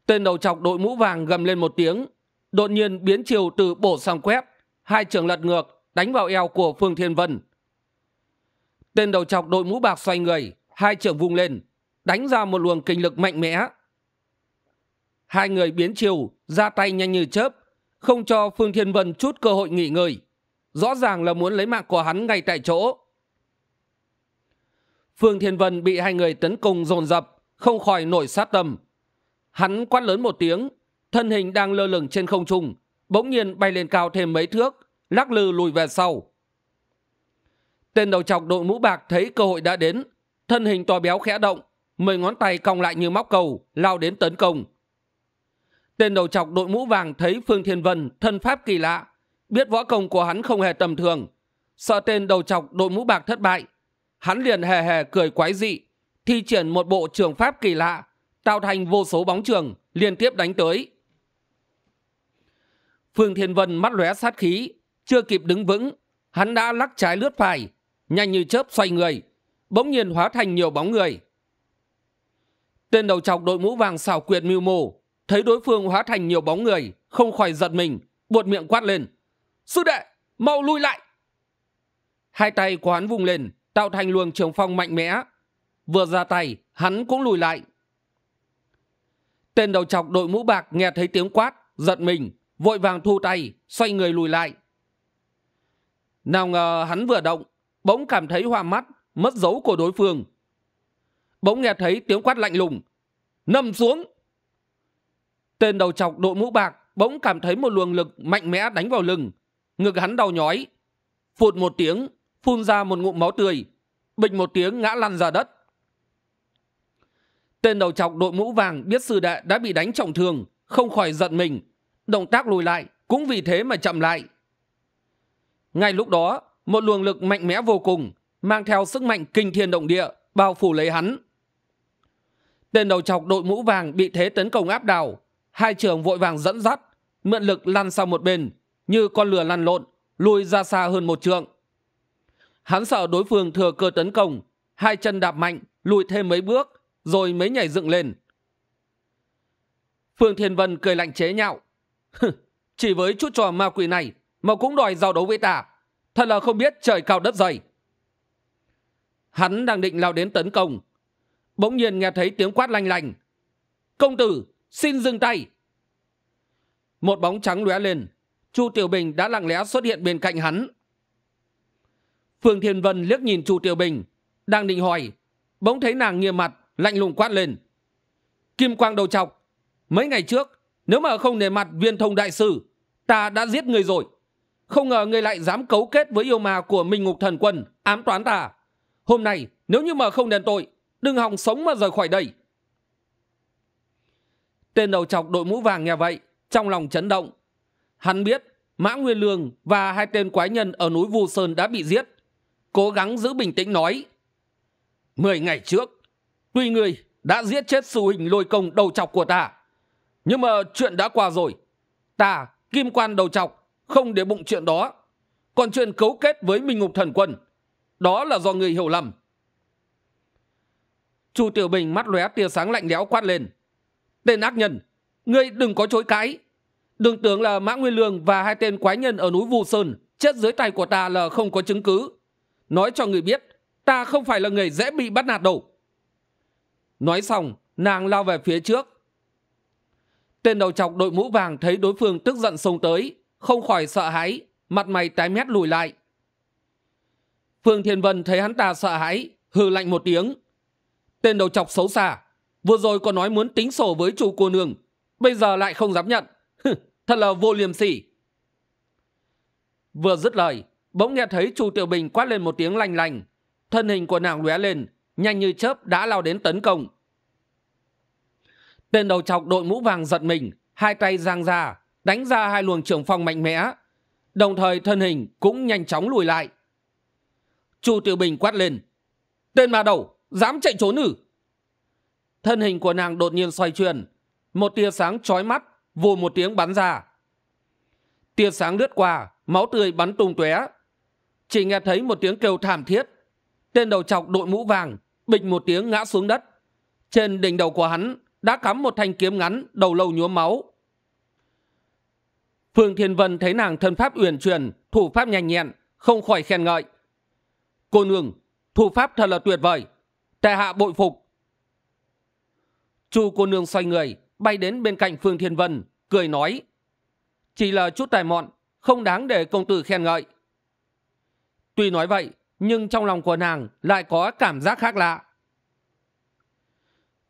Speaker 1: tên đầu chọc đội mũ vàng gầm lên một tiếng đột nhiên biến chiều từ bổ sang quét hai trường lật ngược đánh vào eo của phương thiên vân tên đầu chọc đội mũ bạc xoay người hai trường vung lên đánh ra một luồng kinh lực mạnh mẽ hai người biến chiều ra tay nhanh như chớp không cho phương thiên vân chút cơ hội nghỉ ngơi rõ ràng là muốn lấy mạng của hắn ngay tại chỗ phương thiên vân bị hai người tấn công dồn dập không khỏi nổi sát tâm hắn quát lớn một tiếng thân hình đang lơ lửng trên không trung bỗng nhiên bay lên cao thêm mấy thước lắc lư lùi về sau tên đầu chọc đội mũ bạc thấy cơ hội đã đến thân hình to béo khẽ động mười ngón tay cong lại như móc cầu lao đến tấn công tên đầu chọc đội mũ vàng thấy phương thiên vân thân pháp kỳ lạ biết võ công của hắn không hề tầm thường sợ tên đầu chọc đội mũ bạc thất bại hắn liền hề hề cười quái dị thi triển một bộ trường pháp kỳ lạ tạo thành vô số bóng trường liên tiếp đánh tới phương thiên vân mắt lóe sát khí chưa kịp đứng vững hắn đã lắc trái lướt phải nhanh như chớp xoay người bỗng nhiên hóa thành nhiều bóng người tên đầu chọc đội mũ vàng xảo quyệt mưu mô thấy đối phương hóa thành nhiều bóng người không khỏi giật mình buột miệng quát lên sư đệ mau lui lại hai tay của hắn vùng lên tạo thành luồng trường phong mạnh mẽ vừa ra tay hắn cũng lùi lại tên đầu chọc đội mũ bạc nghe thấy tiếng quát giật mình vội vàng thu tay xoay người lùi lại nào ngờ hắn vừa động bỗng cảm thấy hoa mắt mất dấu của đối phương bỗng nghe thấy tiếng quát lạnh lùng nằm xuống tên đầu chọc đội mũ bạc bỗng cảm thấy một luồng lực mạnh mẽ đánh vào lưng ngực hắn đau nhói phụt một tiếng phun ra một ngụm máu tươi bịch một tiếng ngã lăn ra đất tên đầu chọc đội mũ vàng biết sư đệ đã bị đánh trọng thương không khỏi giận mình động tác lùi lại cũng vì thế mà chậm lại ngay lúc đó một luồng lực mạnh mẽ vô cùng mang theo sức mạnh kinh thiên động địa bao phủ lấy hắn tên đầu chọc đội mũ vàng bị thế tấn công áp đảo hai trường vội vàng dẫn dắt mượn lực lăn sang một bên như con lửa lăn lộn lùi ra xa hơn một trượng hắn sợ đối phương thừa cơ tấn công hai chân đạp mạnh lùi thêm mấy bước rồi mới nhảy dựng lên phương thiên vân cười lạnh chế nhạo chỉ với chút trò ma quỷ này mà cũng đòi giao đấu với ta thật là không biết trời cao đất dày hắn đang định lao đến tấn công bỗng nhiên nghe thấy tiếng quát lanh lành công tử xin dừng tay một bóng trắng lóe lên chu tiểu bình đã lặng lẽ xuất hiện bên cạnh hắn phương thiên vân liếc nhìn chu tiểu bình đang định hỏi bỗng thấy nàng nghiêm mặt lạnh lùng quát lên kim quang đầu chọc mấy ngày trước nếu mà không nề mặt viên thông đại sư ta đã giết người rồi không ngờ ngươi lại dám cấu kết với yêu ma của minh ngục thần quân ám toán ta hôm nay nếu như mà không đền tội đừng hòng sống mà rời khỏi đây tên đầu chọc đội mũ vàng nghe vậy trong lòng chấn động hắn biết mã nguyên lương và hai tên quái nhân ở núi vu sơn đã bị giết cố gắng giữ bình tĩnh nói mười ngày trước tuy người đã giết chết sư hình lôi công đầu chọc của ta nhưng mà chuyện đã qua rồi ta kim quan đầu chọc không để bụng chuyện đó còn chuyện cấu kết với minh ngục thần quân đó là do người hiểu lầm chu tiểu bình mắt lóe tia sáng lạnh lẽo quát lên tên ác nhân ngươi đừng có chối cãi đừng tưởng là mã nguyên lương và hai tên quái nhân ở núi vu sơn chết dưới tay của ta là không có chứng cứ nói cho người biết ta không phải là người dễ bị bắt nạt đâu nói xong nàng lao về phía trước tên đầu chọc đội mũ vàng thấy đối phương tức giận xông tới không khỏi sợ hãi mặt mày tái mét lùi lại phương thiên vân thấy hắn ta sợ hãi hừ lạnh một tiếng tên đầu chọc xấu xa vừa rồi còn nói muốn tính sổ với chủ cô nương bây giờ lại không dám nhận thật là vô liềm sỉ vừa dứt lời bỗng nghe thấy chu tiểu bình quát lên một tiếng lành lành thân hình của nàng lóe lên nhanh như chớp đã lao đến tấn công tên đầu chọc đội mũ vàng giật mình hai tay giang ra đánh ra hai luồng trưởng phòng mạnh mẽ đồng thời thân hình cũng nhanh chóng lùi lại chu tiểu bình quát lên tên ma đầu dám chạy trốn ử thân hình của nàng đột nhiên xoay chuyển một tia sáng chói mắt vù một tiếng bắn ra tia sáng lướt qua máu tươi bắn tung tóe chỉ nghe thấy một tiếng kêu thảm thiết tên đầu chọc đội mũ vàng bịch một tiếng ngã xuống đất trên đỉnh đầu của hắn đã cắm một thanh kiếm ngắn đầu lâu nhuốm máu phương thiên vân thấy nàng thân pháp uyển truyền thủ pháp nhanh nhẹn không khỏi khen ngợi cô nương thủ pháp thật là tuyệt vời tệ hạ bội phục chu cô nương xoay người bay đến bên cạnh phương thiên vân cười nói chỉ là chút tài mọn không đáng để công tử khen ngợi tuy nói vậy nhưng trong lòng của nàng lại có cảm giác khác lạ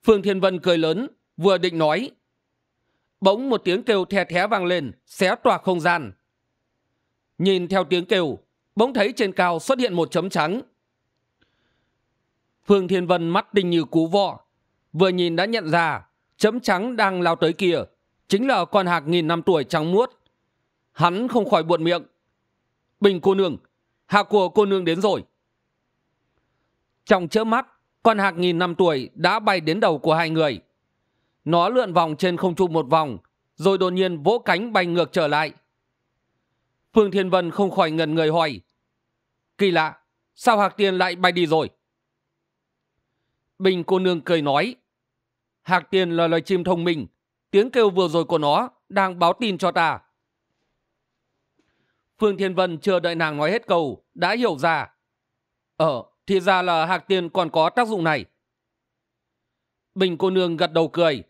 Speaker 1: phương thiên vân cười lớn vừa định nói bỗng một tiếng kêu the thé vang lên xé toạc không gian nhìn theo tiếng kêu bỗng thấy trên cao xuất hiện một chấm trắng phương thiên vân mắt tinh như cú vọ vừa nhìn đã nhận ra chấm trắng đang lao tới kia chính là con hạc nghìn năm tuổi trắng muốt hắn không khỏi buồn miệng bình cô nương hạ của cô nương đến rồi trong chớp mắt con hạc nghìn năm tuổi đã bay đến đầu của hai người nó lượn vòng trên không trung một vòng rồi đột nhiên vỗ cánh bay ngược trở lại phương thiên vân không khỏi ngần người hỏi kỳ lạ sao hạc tiên lại bay đi rồi bình cô nương cười nói hạc tiên là loài chim thông minh tiếng kêu vừa rồi của nó đang báo tin cho ta phương thiên vân chờ đợi nàng nói hết câu đã hiểu ra ờ thì ra là hạc tiền còn có tác dụng này bình cô nương gật đầu cười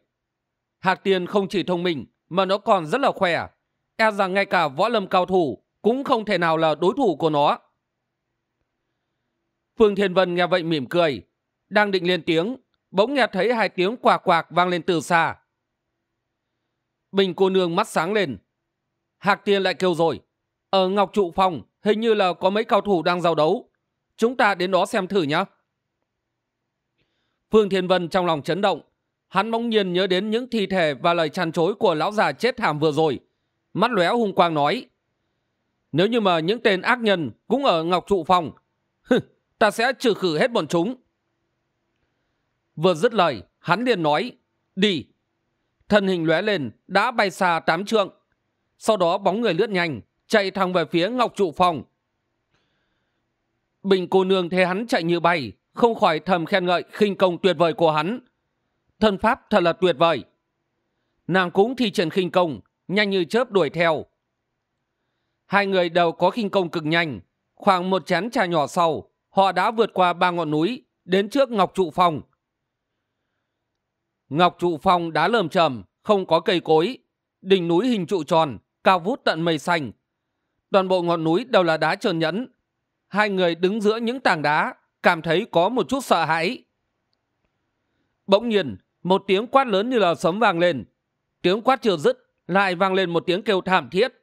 Speaker 1: hạc tiền không chỉ thông minh mà nó còn rất là khỏe e rằng ngay cả võ lâm cao thủ cũng không thể nào là đối thủ của nó phương thiên vân nghe vậy mỉm cười đang định lên tiếng bỗng nghe thấy hai tiếng quạc quạc vang lên từ xa bình cô nương mắt sáng lên hạc tiên lại kêu rồi ở ờ, ngọc trụ phòng hình như là có mấy cao thủ đang giao đấu chúng ta đến đó xem thử nhé phương thiên vân trong lòng chấn động hắn bỗng nhiên nhớ đến những thi thể và lời chăn chối của lão già chết thảm vừa rồi mắt lóe hung quang nói nếu như mà những tên ác nhân cũng ở ngọc trụ phòng ta sẽ trừ khử hết bọn chúng vừa dứt lời hắn liền nói đi thân hình lóe lên đã bay xa tám trượng sau đó bóng người lướt nhanh chạy thẳng về phía ngọc trụ phòng bình cô nương thấy hắn chạy như bay không khỏi thầm khen ngợi khinh công tuyệt vời của hắn thân pháp thật là tuyệt vời nàng cũng thi triển khinh công nhanh như chớp đuổi theo hai người đều có khinh công cực nhanh khoảng một chén trà nhỏ sau họ đã vượt qua ba ngọn núi đến trước ngọc trụ phòng ngọc trụ phòng đá lởm chởm không có cây cối đỉnh núi hình trụ tròn cao vút tận mây xanh toàn bộ ngọn núi đều là đá trơn nhẫn hai người đứng giữa những tảng đá cảm thấy có một chút sợ hãi bỗng nhiên một tiếng quát lớn như là sấm vang lên tiếng quát chưa dứt lại vang lên một tiếng kêu thảm thiết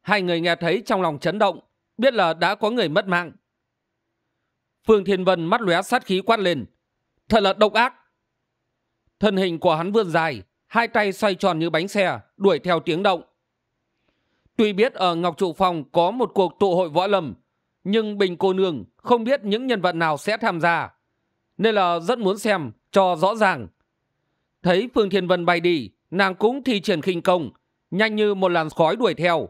Speaker 1: hai người nghe thấy trong lòng chấn động biết là đã có người mất mạng phương thiên vân mắt lóe sát khí quát lên thật là độc ác thân hình của hắn vươn dài hai tay xoay tròn như bánh xe đuổi theo tiếng động Tuy biết ở Ngọc Trụ Phòng có một cuộc tụ hội võ lâm, nhưng Bình Cô Nương không biết những nhân vật nào sẽ tham gia, nên là rất muốn xem cho rõ ràng. Thấy Phương Thiên Vân bay đi, nàng cũng thi triển khinh công, nhanh như một làn khói đuổi theo.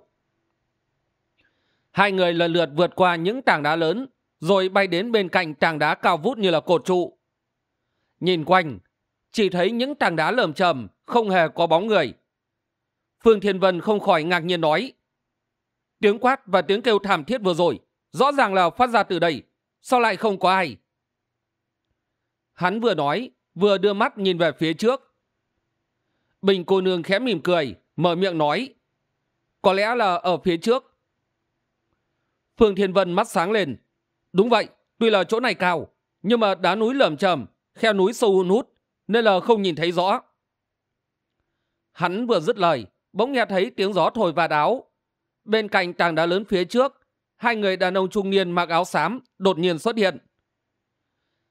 Speaker 1: Hai người lần lượt vượt qua những tảng đá lớn, rồi bay đến bên cạnh tảng đá cao vút như là cột trụ. Nhìn quanh, chỉ thấy những tảng đá lởm chởm, không hề có bóng người. Phương Thiên Vân không khỏi ngạc nhiên nói. Tiếng quát và tiếng kêu thảm thiết vừa rồi, rõ ràng là phát ra từ đây, sao lại không có ai? Hắn vừa nói, vừa đưa mắt nhìn về phía trước. Bình cô nương khẽ mỉm cười, mở miệng nói. Có lẽ là ở phía trước. Phương Thiên Vân mắt sáng lên. Đúng vậy, tuy là chỗ này cao, nhưng mà đá núi lởm chầm, khe núi sâu hun hút, nên là không nhìn thấy rõ. Hắn vừa dứt lời, bỗng nghe thấy tiếng gió thổi và đáo. Bên cạnh tảng đá lớn phía trước, hai người đàn ông trung niên mặc áo xám đột nhiên xuất hiện.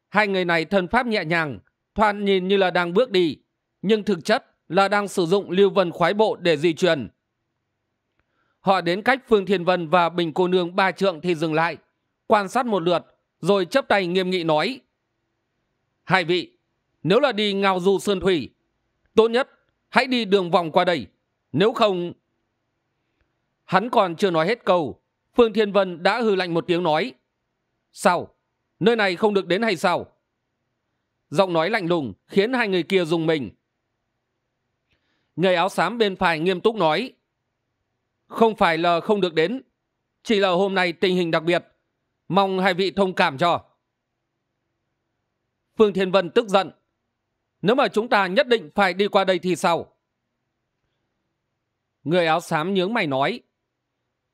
Speaker 1: Hai người này thân pháp nhẹ nhàng, thoạt nhìn như là đang bước đi, nhưng thực chất là đang sử dụng lưu vân khoái bộ để di chuyển. Họ đến cách Phương Thiên Vân và Bình Cô Nương ba trượng thì dừng lại, quan sát một lượt, rồi chấp tay nghiêm nghị nói. Hai vị, nếu là đi ngao du sơn thủy, tốt nhất hãy đi đường vòng qua đây nếu không hắn còn chưa nói hết câu phương thiên vân đã hư lạnh một tiếng nói sao nơi này không được đến hay sao giọng nói lạnh lùng khiến hai người kia dùng mình người áo xám bên phải nghiêm túc nói không phải là không được đến chỉ là hôm nay tình hình đặc biệt mong hai vị thông cảm cho phương thiên vân tức giận nếu mà chúng ta nhất định phải đi qua đây thì sao Người áo xám nhướng mày nói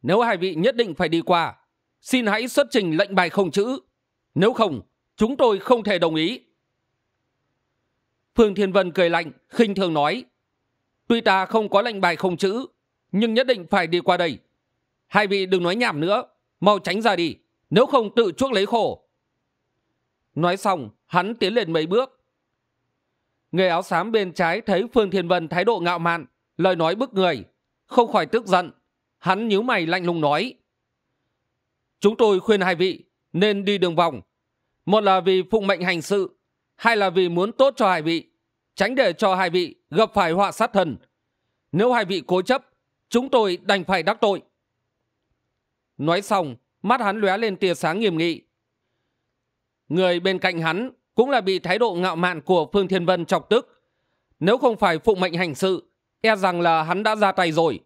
Speaker 1: Nếu hai vị nhất định phải đi qua Xin hãy xuất trình lệnh bài không chữ Nếu không Chúng tôi không thể đồng ý Phương Thiên Vân cười lạnh khinh thường nói Tuy ta không có lệnh bài không chữ Nhưng nhất định phải đi qua đây Hai vị đừng nói nhảm nữa Mau tránh ra đi Nếu không tự chuốc lấy khổ Nói xong hắn tiến lên mấy bước Người áo xám bên trái thấy Phương Thiên Vân thái độ ngạo mạn Lời nói bức người không khỏi tức giận hắn nhíu mày lạnh lùng nói chúng tôi khuyên hai vị nên đi đường vòng một là vì phụng mệnh hành sự hai là vì muốn tốt cho hai vị tránh để cho hai vị gặp phải họa sát thần nếu hai vị cố chấp chúng tôi đành phải đắc tội nói xong mắt hắn lóe lên tia sáng nghiêm nghị người bên cạnh hắn cũng là bị thái độ ngạo mạn của phương thiên vân chọc tức nếu không phải phụng mệnh hành sự e rằng là hắn đã ra tay rồi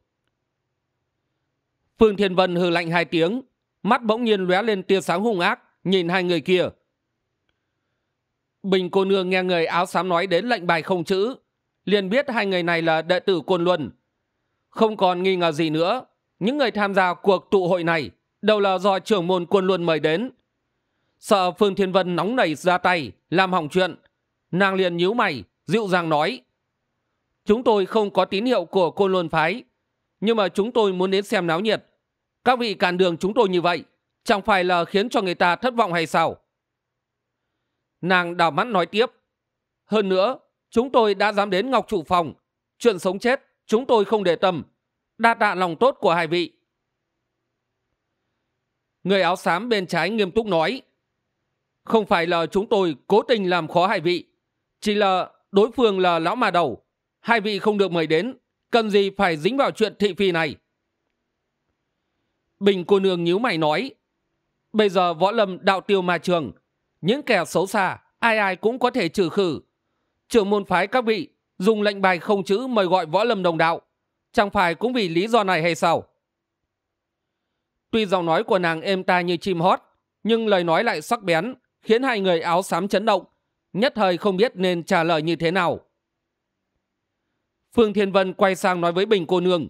Speaker 1: phương thiên vân hừ lạnh hai tiếng mắt bỗng nhiên lóe lên tia sáng hung ác nhìn hai người kia bình cô nương nghe người áo xám nói đến lệnh bài không chữ liền biết hai người này là đệ tử côn luân không còn nghi ngờ gì nữa những người tham gia cuộc tụ hội này đều là do trưởng môn quân luân mời đến sợ phương thiên vân nóng nảy ra tay làm hỏng chuyện nàng liền nhíu mày dịu dàng nói chúng tôi không có tín hiệu của côn luân phái nhưng mà chúng tôi muốn đến xem náo nhiệt các vị cản đường chúng tôi như vậy chẳng phải là khiến cho người ta thất vọng hay sao nàng đào mắt nói tiếp hơn nữa chúng tôi đã dám đến ngọc trụ phòng chuyện sống chết chúng tôi không để tâm đa tạ lòng tốt của hai vị người áo xám bên trái nghiêm túc nói không phải là chúng tôi cố tình làm khó hai vị chỉ là đối phương là lão mà đầu hai vị không được mời đến cần gì phải dính vào chuyện thị phi này bình cô nương nhíu mày nói bây giờ võ lâm đạo tiêu mà trường những kẻ xấu xa ai ai cũng có thể trừ khử trưởng môn phái các vị dùng lệnh bài không chữ mời gọi võ lâm đồng đạo chẳng phải cũng vì lý do này hay sao tuy giọng nói của nàng êm tai như chim hót nhưng lời nói lại sắc bén khiến hai người áo xám chấn động nhất thời không biết nên trả lời như thế nào phương thiên vân quay sang nói với bình cô nương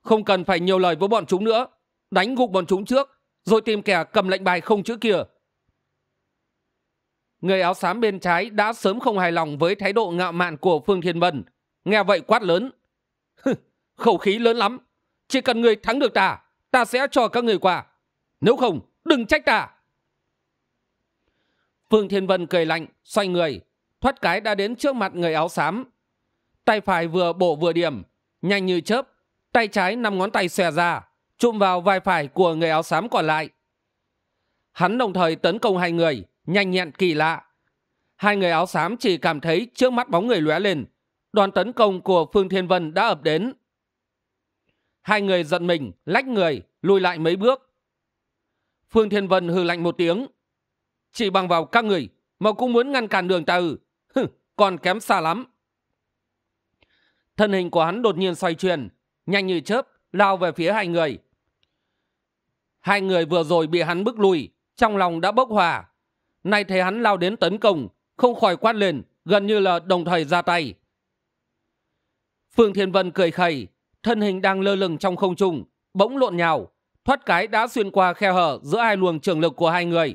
Speaker 1: không cần phải nhiều lời với bọn chúng nữa đánh gục bọn chúng trước rồi tìm kẻ cầm lệnh bài không chữ kia người áo xám bên trái đã sớm không hài lòng với thái độ ngạo mạn của phương thiên vân nghe vậy quát lớn khẩu khí lớn lắm chỉ cần người thắng được ta ta sẽ cho các người quà. nếu không đừng trách ta phương thiên vân cười lạnh xoay người thoát cái đã đến trước mặt người áo xám tay phải vừa bổ vừa điểm nhanh như chớp tay trái năm ngón tay xòe ra chụm vào vai phải của người áo xám còn lại hắn đồng thời tấn công hai người nhanh nhẹn kỳ lạ hai người áo xám chỉ cảm thấy trước mắt bóng người lóe lên đoàn tấn công của phương thiên vân đã ập đến hai người giận mình lách người lùi lại mấy bước phương thiên vân hư lạnh một tiếng chỉ bằng vào các người mà cũng muốn ngăn cản đường ta ư ừ. còn kém xa lắm thân hình của hắn đột nhiên xoay chuyển nhanh như chớp lao về phía hai người hai người vừa rồi bị hắn bức lùi trong lòng đã bốc hỏa nay thấy hắn lao đến tấn công không khỏi quát lên gần như là đồng thời ra tay phương thiên vân cười khẩy thân hình đang lơ lửng trong không trung bỗng lộn nhào thoát cái đã xuyên qua khe hở giữa hai luồng trường lực của hai người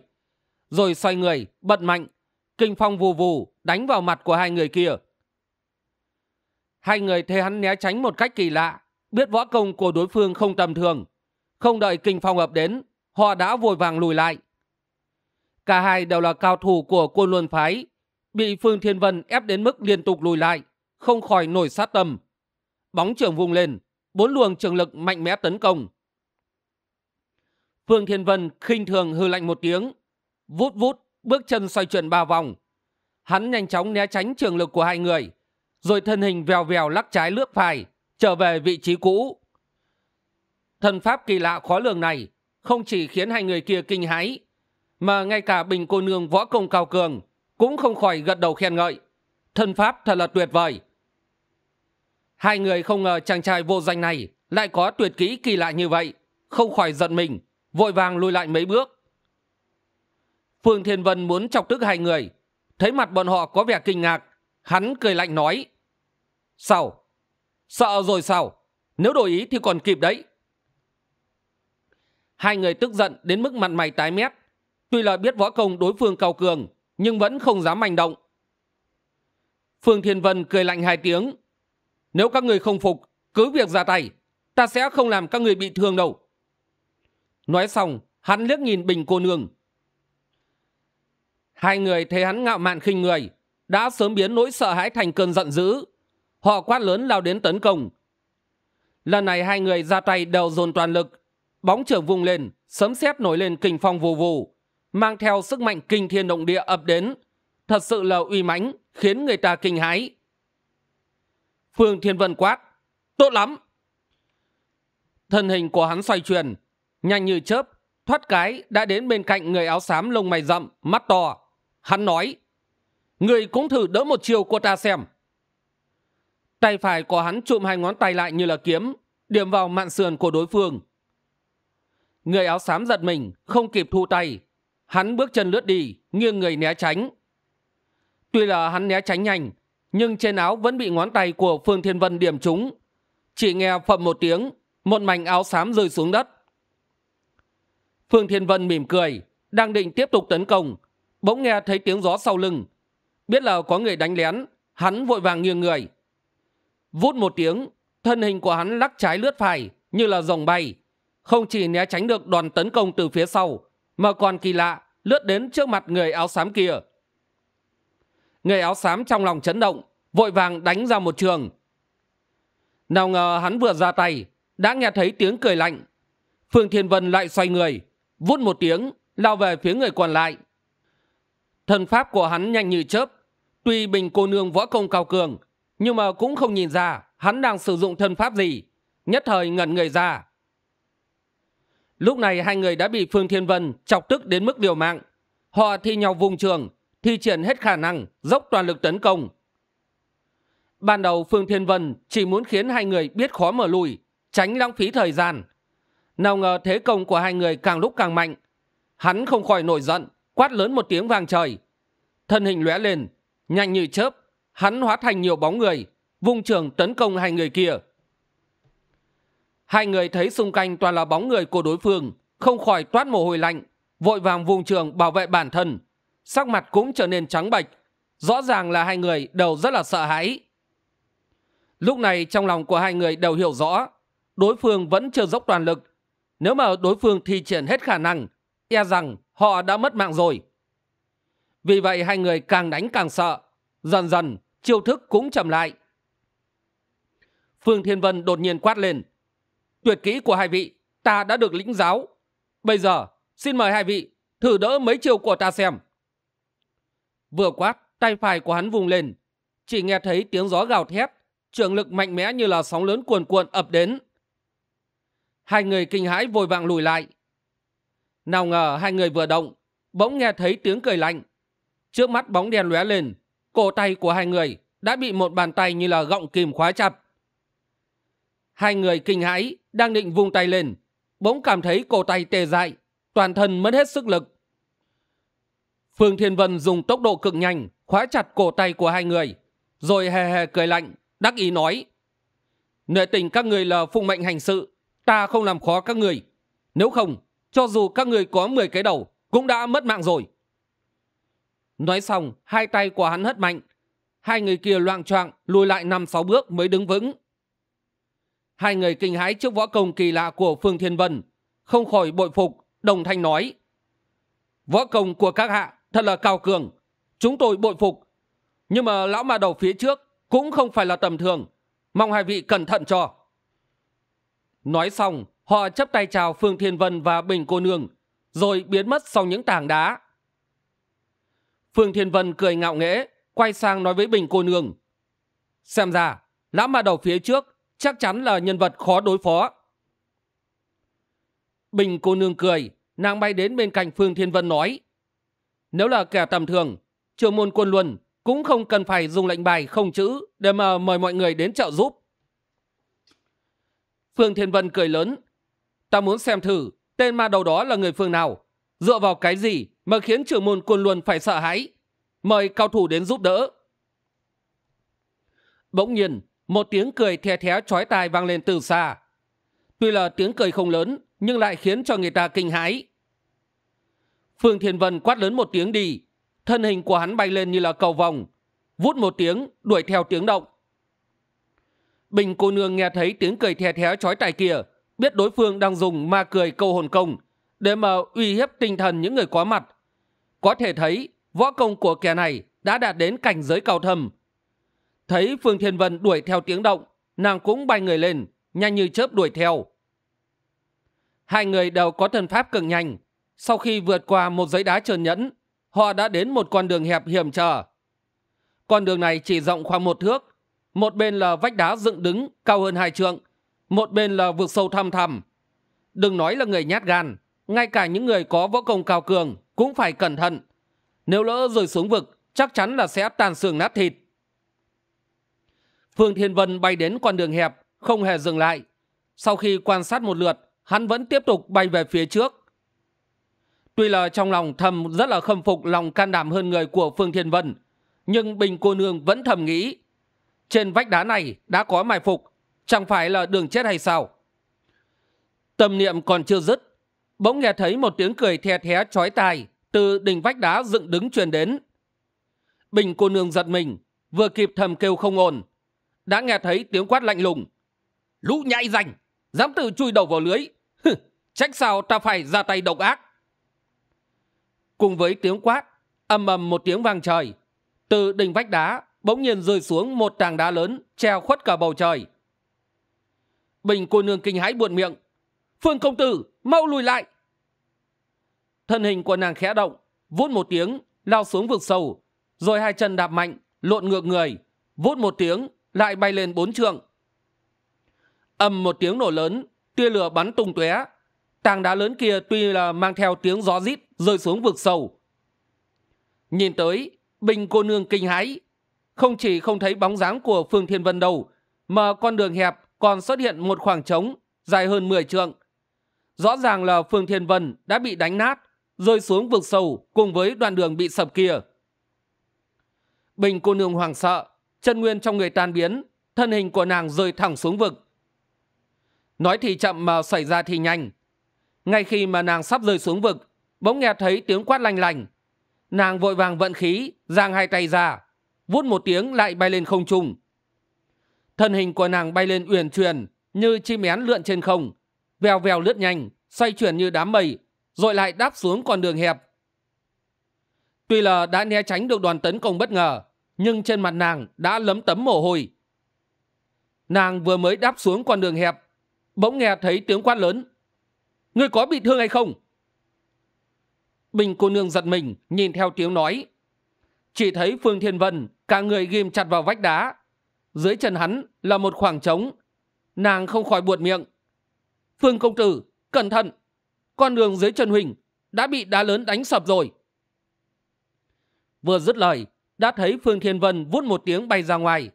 Speaker 1: rồi xoay người bật mạnh kinh phong vù vù đánh vào mặt của hai người kia hai người thấy hắn né tránh một cách kỳ lạ biết võ công của đối phương không tầm thường không đợi kinh phong hợp đến họ đã vội vàng lùi lại cả hai đều là cao thủ của côn luân phái bị phương thiên vân ép đến mức liên tục lùi lại không khỏi nổi sát tâm bóng trưởng vung lên bốn luồng trường lực mạnh mẽ tấn công phương thiên vân khinh thường hư lạnh một tiếng vút vút bước chân xoay chuyển ba vòng hắn nhanh chóng né tránh trường lực của hai người rồi thân hình vèo vèo lắc trái lướt phải trở về vị trí cũ thần pháp kỳ lạ khó lường này không chỉ khiến hai người kia kinh hãi mà ngay cả bình cô nương võ công cao cường cũng không khỏi gật đầu khen ngợi thân pháp thật là tuyệt vời hai người không ngờ chàng trai vô danh này lại có tuyệt kỹ kỳ lạ như vậy không khỏi giận mình vội vàng lùi lại mấy bước phương thiên vân muốn chọc tức hai người thấy mặt bọn họ có vẻ kinh ngạc hắn cười lạnh nói Sao? Sợ rồi sao? Nếu đổi ý thì còn kịp đấy. Hai người tức giận đến mức mặt mày tái mét. Tuy là biết võ công đối phương cao cường, nhưng vẫn không dám manh động. Phương Thiên Vân cười lạnh hai tiếng. Nếu các người không phục, cứ việc ra tay. Ta sẽ không làm các người bị thương đâu. Nói xong, hắn liếc nhìn bình cô nương. Hai người thấy hắn ngạo mạn khinh người, đã sớm biến nỗi sợ hãi thành cơn giận dữ, họ quát lớn lao đến tấn công lần này hai người ra tay đều dồn toàn lực bóng trưởng vùng lên sấm sét nổi lên kinh phong vù vù mang theo sức mạnh kinh thiên động địa ập đến thật sự là uy mãnh khiến người ta kinh hái phương thiên vân quát tốt lắm thân hình của hắn xoay chuyển nhanh như chớp thoát cái đã đến bên cạnh người áo xám lông mày rậm mắt to hắn nói người cũng thử đỡ một chiều của ta xem tay phải của hắn chụm hai ngón tay lại như là kiếm điểm vào mạn sườn của đối phương người áo xám giật mình không kịp thu tay hắn bước chân lướt đi nghiêng người né tránh tuy là hắn né tránh nhanh nhưng trên áo vẫn bị ngón tay của phương thiên vân điểm trúng chỉ nghe phậm một tiếng một mảnh áo xám rơi xuống đất phương thiên vân mỉm cười đang định tiếp tục tấn công bỗng nghe thấy tiếng gió sau lưng biết là có người đánh lén hắn vội vàng nghiêng người vút một tiếng thân hình của hắn lắc trái lướt phải như là rồng bay không chỉ né tránh được đoàn tấn công từ phía sau mà còn kỳ lạ lướt đến trước mặt người áo xám kia người áo xám trong lòng chấn động vội vàng đánh ra một trường nào ngờ hắn vừa ra tay đã nghe thấy tiếng cười lạnh phương thiên vân lại xoay người vút một tiếng lao về phía người còn lại thần pháp của hắn nhanh như chớp tuy bình cô nương võ công cao cường nhưng mà cũng không nhìn ra hắn đang sử dụng thân pháp gì nhất thời ngẩn người ra lúc này hai người đã bị phương thiên vân chọc tức đến mức điều mạng họ thi nhau vùng trường thi triển hết khả năng dốc toàn lực tấn công ban đầu phương thiên vân chỉ muốn khiến hai người biết khó mở lùi tránh lãng phí thời gian nào ngờ thế công của hai người càng lúc càng mạnh hắn không khỏi nổi giận quát lớn một tiếng vàng trời thân hình lóe lên nhanh như chớp hắn hóa thành nhiều bóng người vung trường tấn công hai người kia hai người thấy xung quanh toàn là bóng người của đối phương không khỏi toát mồ hôi lạnh vội vàng vùng trường bảo vệ bản thân sắc mặt cũng trở nên trắng bệch rõ ràng là hai người đều rất là sợ hãi lúc này trong lòng của hai người đều hiểu rõ đối phương vẫn chưa dốc toàn lực nếu mà đối phương thi triển hết khả năng e rằng họ đã mất mạng rồi vì vậy hai người càng đánh càng sợ dần dần chiêu thức cũng chậm lại phương thiên vân đột nhiên quát lên tuyệt kỹ của hai vị ta đã được lĩnh giáo bây giờ xin mời hai vị thử đỡ mấy chiêu của ta xem vừa quát tay phải của hắn vùng lên chỉ nghe thấy tiếng gió gào thét trường lực mạnh mẽ như là sóng lớn cuồn cuộn ập đến hai người kinh hãi vội vàng lùi lại nào ngờ hai người vừa động bỗng nghe thấy tiếng cười lạnh trước mắt bóng đèn lóe lên cổ tay của hai người đã bị một bàn tay như là gọng kìm khóa chặt hai người kinh hãi đang định vung tay lên bỗng cảm thấy cổ tay tê dại toàn thân mất hết sức lực phương thiên vân dùng tốc độ cực nhanh khóa chặt cổ tay của hai người rồi hề hề cười lạnh đắc ý nói nệ tình các người là phụng mệnh hành sự ta không làm khó các người nếu không cho dù các người có 10 cái đầu cũng đã mất mạng rồi Nói xong, hai tay của hắn hất mạnh. Hai người kia loạng choạng lùi lại năm sáu bước mới đứng vững. Hai người kinh hãi trước võ công kỳ lạ của Phương Thiên Vân. Không khỏi bội phục, đồng thanh nói. Võ công của các hạ thật là cao cường. Chúng tôi bội phục. Nhưng mà lão mà đầu phía trước cũng không phải là tầm thường. Mong hai vị cẩn thận cho. Nói xong, họ chấp tay chào Phương Thiên Vân và Bình Cô Nương, rồi biến mất sau những tảng đá phương thiên vân cười ngạo nghễ quay sang nói với bình cô nương xem ra lão ma đầu phía trước chắc chắn là nhân vật khó đối phó bình cô nương cười nàng bay đến bên cạnh phương thiên vân nói nếu là kẻ tầm thường Trường môn quân luân cũng không cần phải dùng lệnh bài không chữ để mà mời mọi người đến trợ giúp phương thiên vân cười lớn ta muốn xem thử tên ma đầu đó là người phương nào dựa vào cái gì mà khiến trưởng môn côn luân phải sợ hãi mời cao thủ đến giúp đỡ bỗng nhiên một tiếng cười the thé chói tai vang lên từ xa tuy là tiếng cười không lớn nhưng lại khiến cho người ta kinh hãi phương thiên vân quát lớn một tiếng đi thân hình của hắn bay lên như là cầu vòng vút một tiếng đuổi theo tiếng động bình cô nương nghe thấy tiếng cười the thé chói tai kia biết đối phương đang dùng ma cười câu hồn công để mà uy hiếp tinh thần những người có mặt có thể thấy võ công của kẻ này đã đạt đến cảnh giới cao thâm. Thấy Phương Thiên Vân đuổi theo tiếng động, nàng cũng bay người lên, nhanh như chớp đuổi theo. Hai người đều có thân pháp cực nhanh. Sau khi vượt qua một dãy đá trơn nhẫn, họ đã đến một con đường hẹp hiểm trở. Con đường này chỉ rộng khoảng một thước, một bên là vách đá dựng đứng cao hơn hai trượng, một bên là vực sâu thăm thẳm. Đừng nói là người nhát gan, ngay cả những người có võ công cao cường cũng phải cẩn thận nếu lỡ rơi xuống vực chắc chắn là sẽ tàn xương nát thịt phương thiên vân bay đến con đường hẹp không hề dừng lại sau khi quan sát một lượt hắn vẫn tiếp tục bay về phía trước tuy là trong lòng thầm rất là khâm phục lòng can đảm hơn người của phương thiên vân nhưng bình cô nương vẫn thầm nghĩ trên vách đá này đã có mai phục chẳng phải là đường chết hay sao tâm niệm còn chưa dứt bỗng nghe thấy một tiếng cười the thé chói tai từ đỉnh vách đá dựng đứng truyền đến bình cô nương giật mình vừa kịp thầm kêu không ổn đã nghe thấy tiếng quát lạnh lùng lũ nhãi rành dám tự chui đầu vào lưới trách sao ta phải ra tay độc ác cùng với tiếng quát ầm ầm một tiếng vang trời từ đỉnh vách đá bỗng nhiên rơi xuống một tràng đá lớn treo khuất cả bầu trời bình cô nương kinh hãi buồn miệng phương công tử mau lùi lại thân hình của nàng khẽ động vút một tiếng lao xuống vực sâu rồi hai chân đạp mạnh lộn ngược người vút một tiếng lại bay lên bốn trượng ầm một tiếng nổ lớn tia lửa bắn tung tóe Tàng đá lớn kia tuy là mang theo tiếng gió rít rơi xuống vực sâu nhìn tới bình cô nương kinh hãi không chỉ không thấy bóng dáng của phương thiên vân đâu mà con đường hẹp còn xuất hiện một khoảng trống dài hơn 10 trượng Rõ ràng là Phương Thiên Vân đã bị đánh nát, rơi xuống vực sâu cùng với đoạn đường bị sập kia. Bình cô nương hoàng sợ, chân nguyên trong người tan biến, thân hình của nàng rơi thẳng xuống vực. Nói thì chậm mà xảy ra thì nhanh. Ngay khi mà nàng sắp rơi xuống vực, bỗng nghe thấy tiếng quát lanh lành. Nàng vội vàng vận khí, giang hai tay ra, vút một tiếng lại bay lên không trung. Thân hình của nàng bay lên uyển chuyển như chim én lượn trên không, vèo vèo lướt nhanh xoay chuyển như đám mây rồi lại đáp xuống con đường hẹp tuy là đã né tránh được đoàn tấn công bất ngờ nhưng trên mặt nàng đã lấm tấm mồ hôi nàng vừa mới đáp xuống con đường hẹp bỗng nghe thấy tiếng quát lớn người có bị thương hay không bình cô nương giật mình nhìn theo tiếng nói chỉ thấy phương thiên vân cả người ghim chặt vào vách đá dưới chân hắn là một khoảng trống nàng không khỏi buột miệng Phương công tử, cẩn thận. Con đường dưới chân Huỳnh đã bị đá lớn đánh sập rồi. Vừa dứt lời, đã thấy Phương Thiên Vân vút một tiếng bay ra ngoài.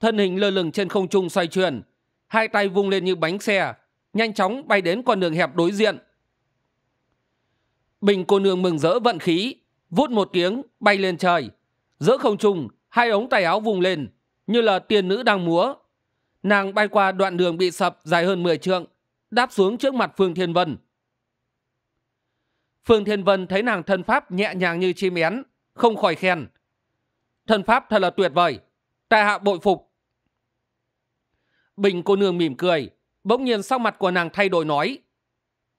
Speaker 1: Thân hình lơ lửng trên không trung xoay chuyển. Hai tay vung lên như bánh xe, nhanh chóng bay đến con đường hẹp đối diện. Bình cô nương mừng rỡ vận khí, vút một tiếng bay lên trời. Giữa không trung, hai ống tay áo vung lên, như là tiên nữ đang múa. Nàng bay qua đoạn đường bị sập dài hơn 10 trượng, đáp xuống trước mặt Phương Thiên Vân. Phương Thiên Vân thấy nàng thân pháp nhẹ nhàng như chim én, không khỏi khen. Thân pháp thật là tuyệt vời, tại hạ bội phục. Bình cô nương mỉm cười, bỗng nhiên sắc mặt của nàng thay đổi nói.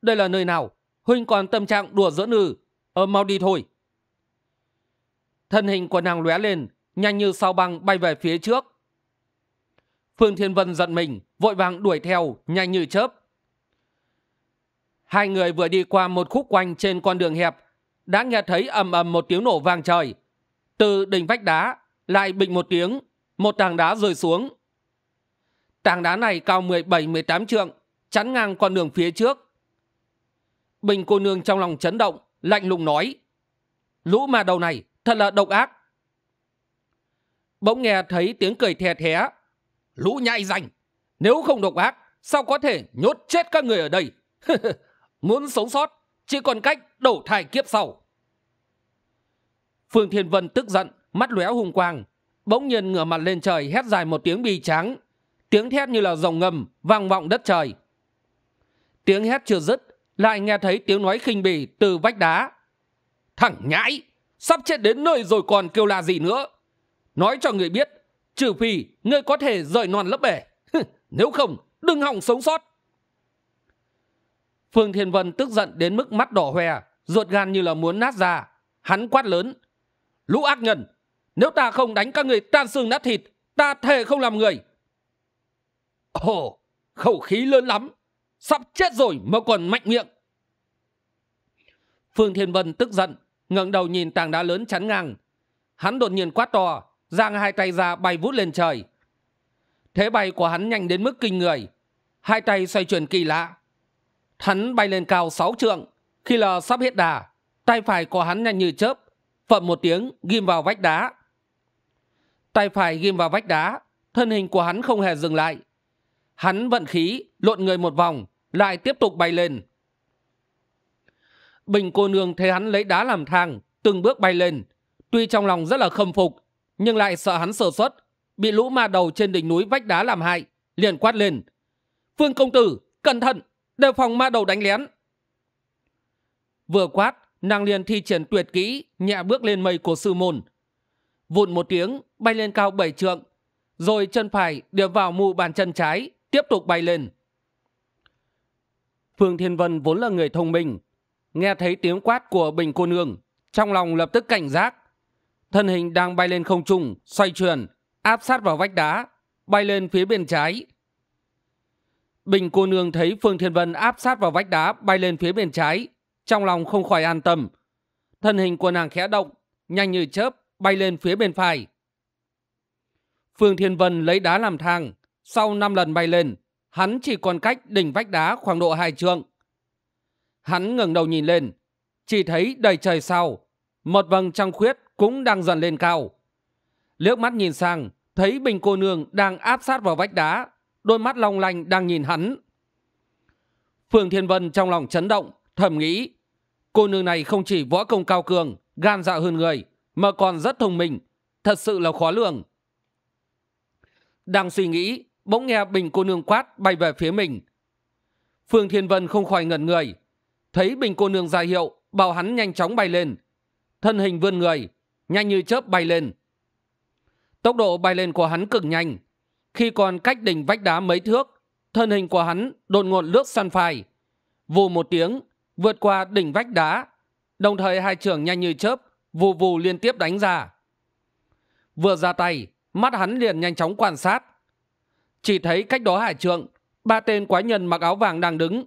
Speaker 1: Đây là nơi nào? Huynh còn tâm trạng đùa giỡn ư? Ờ mau đi thôi. Thân hình của nàng lóe lên, nhanh như sao băng bay về phía trước. Phương Thiên Vân giận mình, vội vàng đuổi theo, nhanh như chớp hai người vừa đi qua một khúc quanh trên con đường hẹp đã nghe thấy ầm ầm một tiếng nổ vang trời từ đỉnh vách đá lại bịch một tiếng một tảng đá rơi xuống tảng đá này cao bảy, 17 tám trượng chắn ngang con đường phía trước bình cô nương trong lòng chấn động lạnh lùng nói lũ ma đầu này thật là độc ác bỗng nghe thấy tiếng cười thè thé lũ nhai rành nếu không độc ác sao có thể nhốt chết các người ở đây muốn sống sót chỉ còn cách đổ thải kiếp sau phương thiên vân tức giận mắt lóe hung quang bỗng nhiên ngửa mặt lên trời hét dài một tiếng bi tráng tiếng thét như là rồng ngầm vang vọng đất trời tiếng hét chưa dứt lại nghe thấy tiếng nói khinh bỉ từ vách đá thẳng nhãi sắp chết đến nơi rồi còn kêu là gì nữa nói cho người biết trừ phi ngươi có thể rời non lấp bể nếu không đừng hòng sống sót phương thiên vân tức giận đến mức mắt đỏ hoe ruột gan như là muốn nát ra hắn quát lớn lũ ác nhân nếu ta không đánh các người tan xương nát thịt ta thề không làm người ồ khẩu khí lớn lắm sắp chết rồi mà còn mạnh miệng phương thiên vân tức giận ngẩng đầu nhìn tảng đá lớn chắn ngang hắn đột nhiên quát to giang hai tay ra bay vút lên trời thế bay của hắn nhanh đến mức kinh người hai tay xoay chuyển kỳ lạ hắn bay lên cao sáu trượng khi là sắp hết đà tay phải của hắn nhanh như chớp phậm một tiếng ghim vào vách đá tay phải ghim vào vách đá thân hình của hắn không hề dừng lại hắn vận khí lộn người một vòng lại tiếp tục bay lên bình cô nương thấy hắn lấy đá làm thang từng bước bay lên tuy trong lòng rất là khâm phục nhưng lại sợ hắn sơ xuất bị lũ ma đầu trên đỉnh núi vách đá làm hại liền quát lên phương công tử cẩn thận đề phòng ma đầu đánh lén vừa quát nàng liền thi triển tuyệt kỹ nhẹ bước lên mây của sư môn vụn một tiếng bay lên cao bảy trượng rồi chân phải điệp vào mù bàn chân trái tiếp tục bay lên phương thiên vân vốn là người thông minh nghe thấy tiếng quát của bình cô nương trong lòng lập tức cảnh giác thân hình đang bay lên không trung xoay chuyển áp sát vào vách đá bay lên phía bên trái Bình cô nương thấy Phương Thiên Vân áp sát vào vách đá bay lên phía bên trái, trong lòng không khỏi an tâm. Thân hình của nàng khẽ động, nhanh như chớp, bay lên phía bên phải. Phương Thiên Vân lấy đá làm thang, sau năm lần bay lên, hắn chỉ còn cách đỉnh vách đá khoảng độ hai trượng. Hắn ngẩng đầu nhìn lên, chỉ thấy đầy trời sau một vầng trăng khuyết cũng đang dần lên cao. Liếc mắt nhìn sang, thấy Bình cô nương đang áp sát vào vách đá, đôi mắt long lanh đang nhìn hắn phương thiên vân trong lòng chấn động thầm nghĩ cô nương này không chỉ võ công cao cường gan dạ hơn người mà còn rất thông minh thật sự là khó lường đang suy nghĩ bỗng nghe bình cô nương quát bay về phía mình phương thiên vân không khỏi ngẩn người thấy bình cô nương ra hiệu bảo hắn nhanh chóng bay lên thân hình vươn người nhanh như chớp bay lên tốc độ bay lên của hắn cực nhanh khi còn cách đỉnh vách đá mấy thước thân hình của hắn đột ngột lướt săn phai vù một tiếng vượt qua đỉnh vách đá đồng thời hai trưởng nhanh như chớp vù vù liên tiếp đánh ra vừa ra tay mắt hắn liền nhanh chóng quan sát chỉ thấy cách đó hải trượng ba tên quái nhân mặc áo vàng đang đứng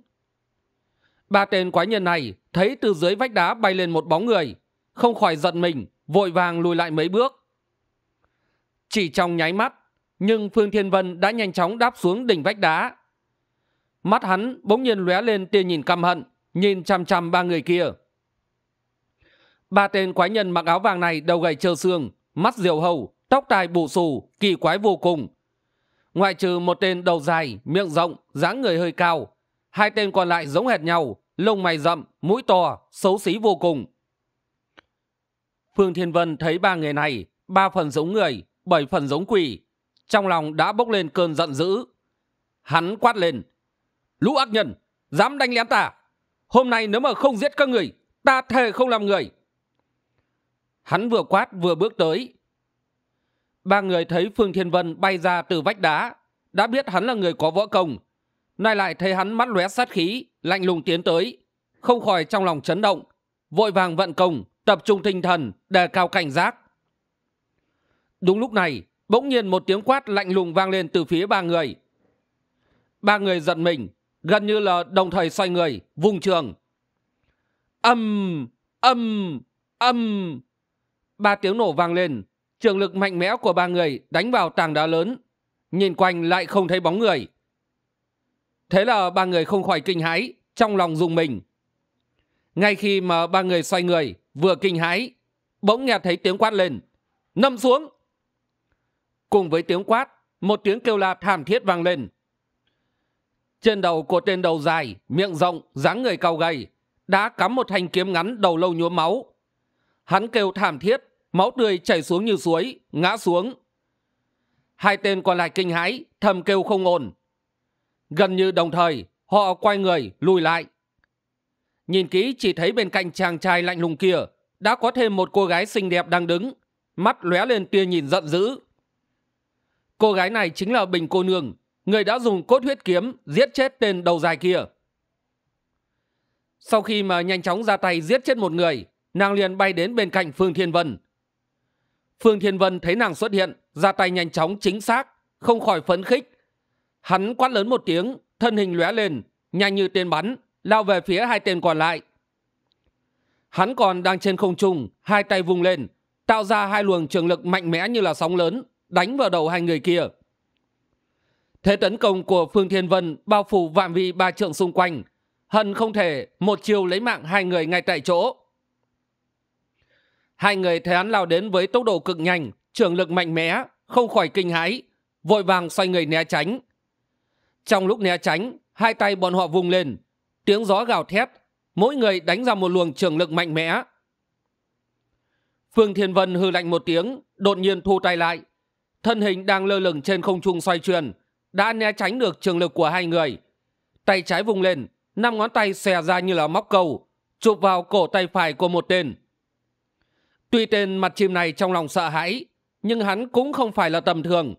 Speaker 1: ba tên quái nhân này thấy từ dưới vách đá bay lên một bóng người không khỏi giận mình vội vàng lùi lại mấy bước chỉ trong nháy mắt nhưng phương thiên vân đã nhanh chóng đáp xuống đỉnh vách đá mắt hắn bỗng nhiên lóe lên tia nhìn căm hận nhìn chằm chằm ba người kia ba tên quái nhân mặc áo vàng này đầu gầy trơ xương mắt diều hầu tóc tai bù xù kỳ quái vô cùng ngoại trừ một tên đầu dài miệng rộng dáng người hơi cao hai tên còn lại giống hệt nhau lông mày rậm mũi to xấu xí vô cùng phương thiên vân thấy ba người này ba phần giống người bảy phần giống quỷ trong lòng đã bốc lên cơn giận dữ hắn quát lên lũ ác nhân dám đánh lén ta hôm nay nếu mà không giết các người ta thề không làm người hắn vừa quát vừa bước tới ba người thấy phương thiên vân bay ra từ vách đá đã biết hắn là người có võ công nay lại thấy hắn mắt lóe sát khí lạnh lùng tiến tới không khỏi trong lòng chấn động vội vàng vận công tập trung tinh thần đề cao cảnh giác đúng lúc này bỗng nhiên một tiếng quát lạnh lùng vang lên từ phía ba người ba người giật mình gần như là đồng thời xoay người vùng trường âm âm âm ba tiếng nổ vang lên trường lực mạnh mẽ của ba người đánh vào tảng đá lớn nhìn quanh lại không thấy bóng người thế là ba người không khỏi kinh hãi trong lòng dùng mình ngay khi mà ba người xoay người vừa kinh hãi bỗng nghe thấy tiếng quát lên nâm xuống cùng với tiếng quát một tiếng kêu la thảm thiết vang lên trên đầu của tên đầu dài miệng rộng dáng người cao gầy đã cắm một thanh kiếm ngắn đầu lâu nhuốm máu hắn kêu thảm thiết máu tươi chảy xuống như suối ngã xuống hai tên còn lại kinh hãi thầm kêu không ổn gần như đồng thời họ quay người lùi lại nhìn kỹ chỉ thấy bên cạnh chàng trai lạnh lùng kia đã có thêm một cô gái xinh đẹp đang đứng mắt lóe lên tia nhìn giận dữ cô gái này chính là bình cô nương người đã dùng cốt huyết kiếm giết chết tên đầu dài kia sau khi mà nhanh chóng ra tay giết chết một người nàng liền bay đến bên cạnh phương thiên vân phương thiên vân thấy nàng xuất hiện ra tay nhanh chóng chính xác không khỏi phấn khích hắn quát lớn một tiếng thân hình lóe lên nhanh như tên bắn lao về phía hai tên còn lại hắn còn đang trên không trung hai tay vung lên tạo ra hai luồng trường lực mạnh mẽ như là sóng lớn đánh vào đầu hai người kia thế tấn công của phương thiên vân bao phủ vạn vi ba trượng xung quanh hận không thể một chiều lấy mạng hai người ngay tại chỗ hai người thấy hắn lao đến với tốc độ cực nhanh trường lực mạnh mẽ không khỏi kinh hãi vội vàng xoay người né tránh trong lúc né tránh hai tay bọn họ vùng lên tiếng gió gào thét mỗi người đánh ra một luồng trường lực mạnh mẽ phương thiên vân hư lạnh một tiếng đột nhiên thu tay lại thân hình đang lơ lửng trên không trung xoay chuyển đã né tránh được trường lực của hai người tay trái vùng lên năm ngón tay xè ra như là móc cầu, chụp vào cổ tay phải của một tên tuy tên mặt chim này trong lòng sợ hãi nhưng hắn cũng không phải là tầm thường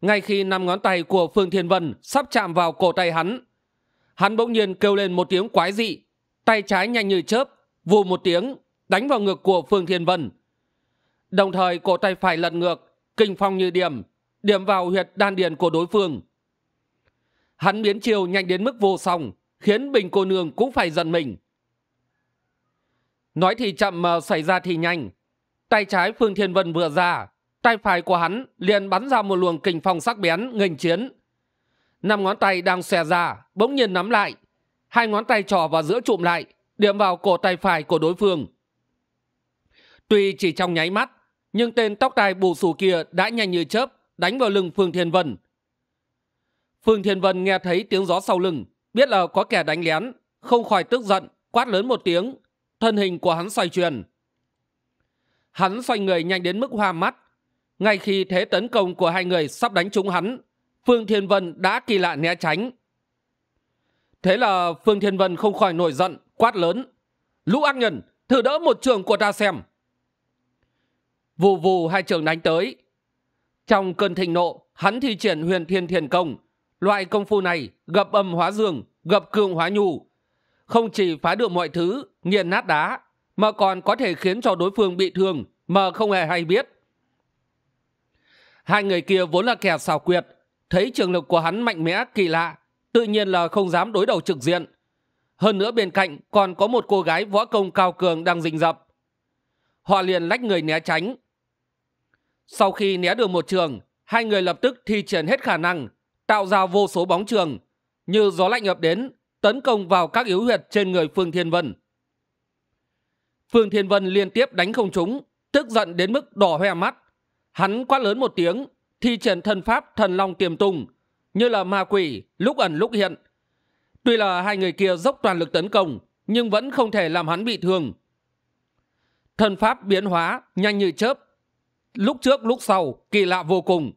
Speaker 1: ngay khi năm ngón tay của phương thiên vân sắp chạm vào cổ tay hắn hắn bỗng nhiên kêu lên một tiếng quái dị tay trái nhanh như chớp vù một tiếng đánh vào ngực của phương thiên vân đồng thời cổ tay phải lật ngược kinh phong như điểm điểm vào huyệt đan điền của đối phương hắn biến chiều nhanh đến mức vô song khiến bình cô nương cũng phải giận mình nói thì chậm mà xảy ra thì nhanh tay trái phương thiên vân vừa ra tay phải của hắn liền bắn ra một luồng kình phong sắc bén nghênh chiến năm ngón tay đang xòe ra bỗng nhiên nắm lại hai ngón tay trò vào giữa trụm lại điểm vào cổ tay phải của đối phương tuy chỉ trong nháy mắt nhưng tên tóc tai bù xù kia đã nhanh như chớp đánh vào lưng phương thiên vân phương thiên vân nghe thấy tiếng gió sau lưng biết là có kẻ đánh lén không khỏi tức giận quát lớn một tiếng thân hình của hắn xoay truyền hắn xoay người nhanh đến mức hoa mắt ngay khi thế tấn công của hai người sắp đánh trúng hắn phương thiên vân đã kỳ lạ né tránh thế là phương thiên vân không khỏi nổi giận quát lớn lũ ác nhân thử đỡ một trường của ta xem vù vù hai trường đánh tới trong cơn thịnh nộ hắn thi triển huyền thiên thiền công loại công phu này gập âm hóa dương gập cương hóa nhu không chỉ phá được mọi thứ nghiền nát đá mà còn có thể khiến cho đối phương bị thương mà không hề hay biết hai người kia vốn là kẻ xảo quyệt thấy trường lực của hắn mạnh mẽ kỳ lạ tự nhiên là không dám đối đầu trực diện hơn nữa bên cạnh còn có một cô gái võ công cao cường đang rình rập họ liền lách người né tránh sau khi né được một trường, hai người lập tức thi triển hết khả năng, tạo ra vô số bóng trường, như gió lạnh ập đến, tấn công vào các yếu huyệt trên người Phương Thiên Vân. Phương Thiên Vân liên tiếp đánh không trúng, tức giận đến mức đỏ hoe mắt. Hắn quát lớn một tiếng, thi triển thân pháp thần long tiềm tung, như là ma quỷ, lúc ẩn lúc hiện. Tuy là hai người kia dốc toàn lực tấn công, nhưng vẫn không thể làm hắn bị thương. Thần pháp biến hóa, nhanh như chớp, lúc trước lúc sau kỳ lạ vô cùng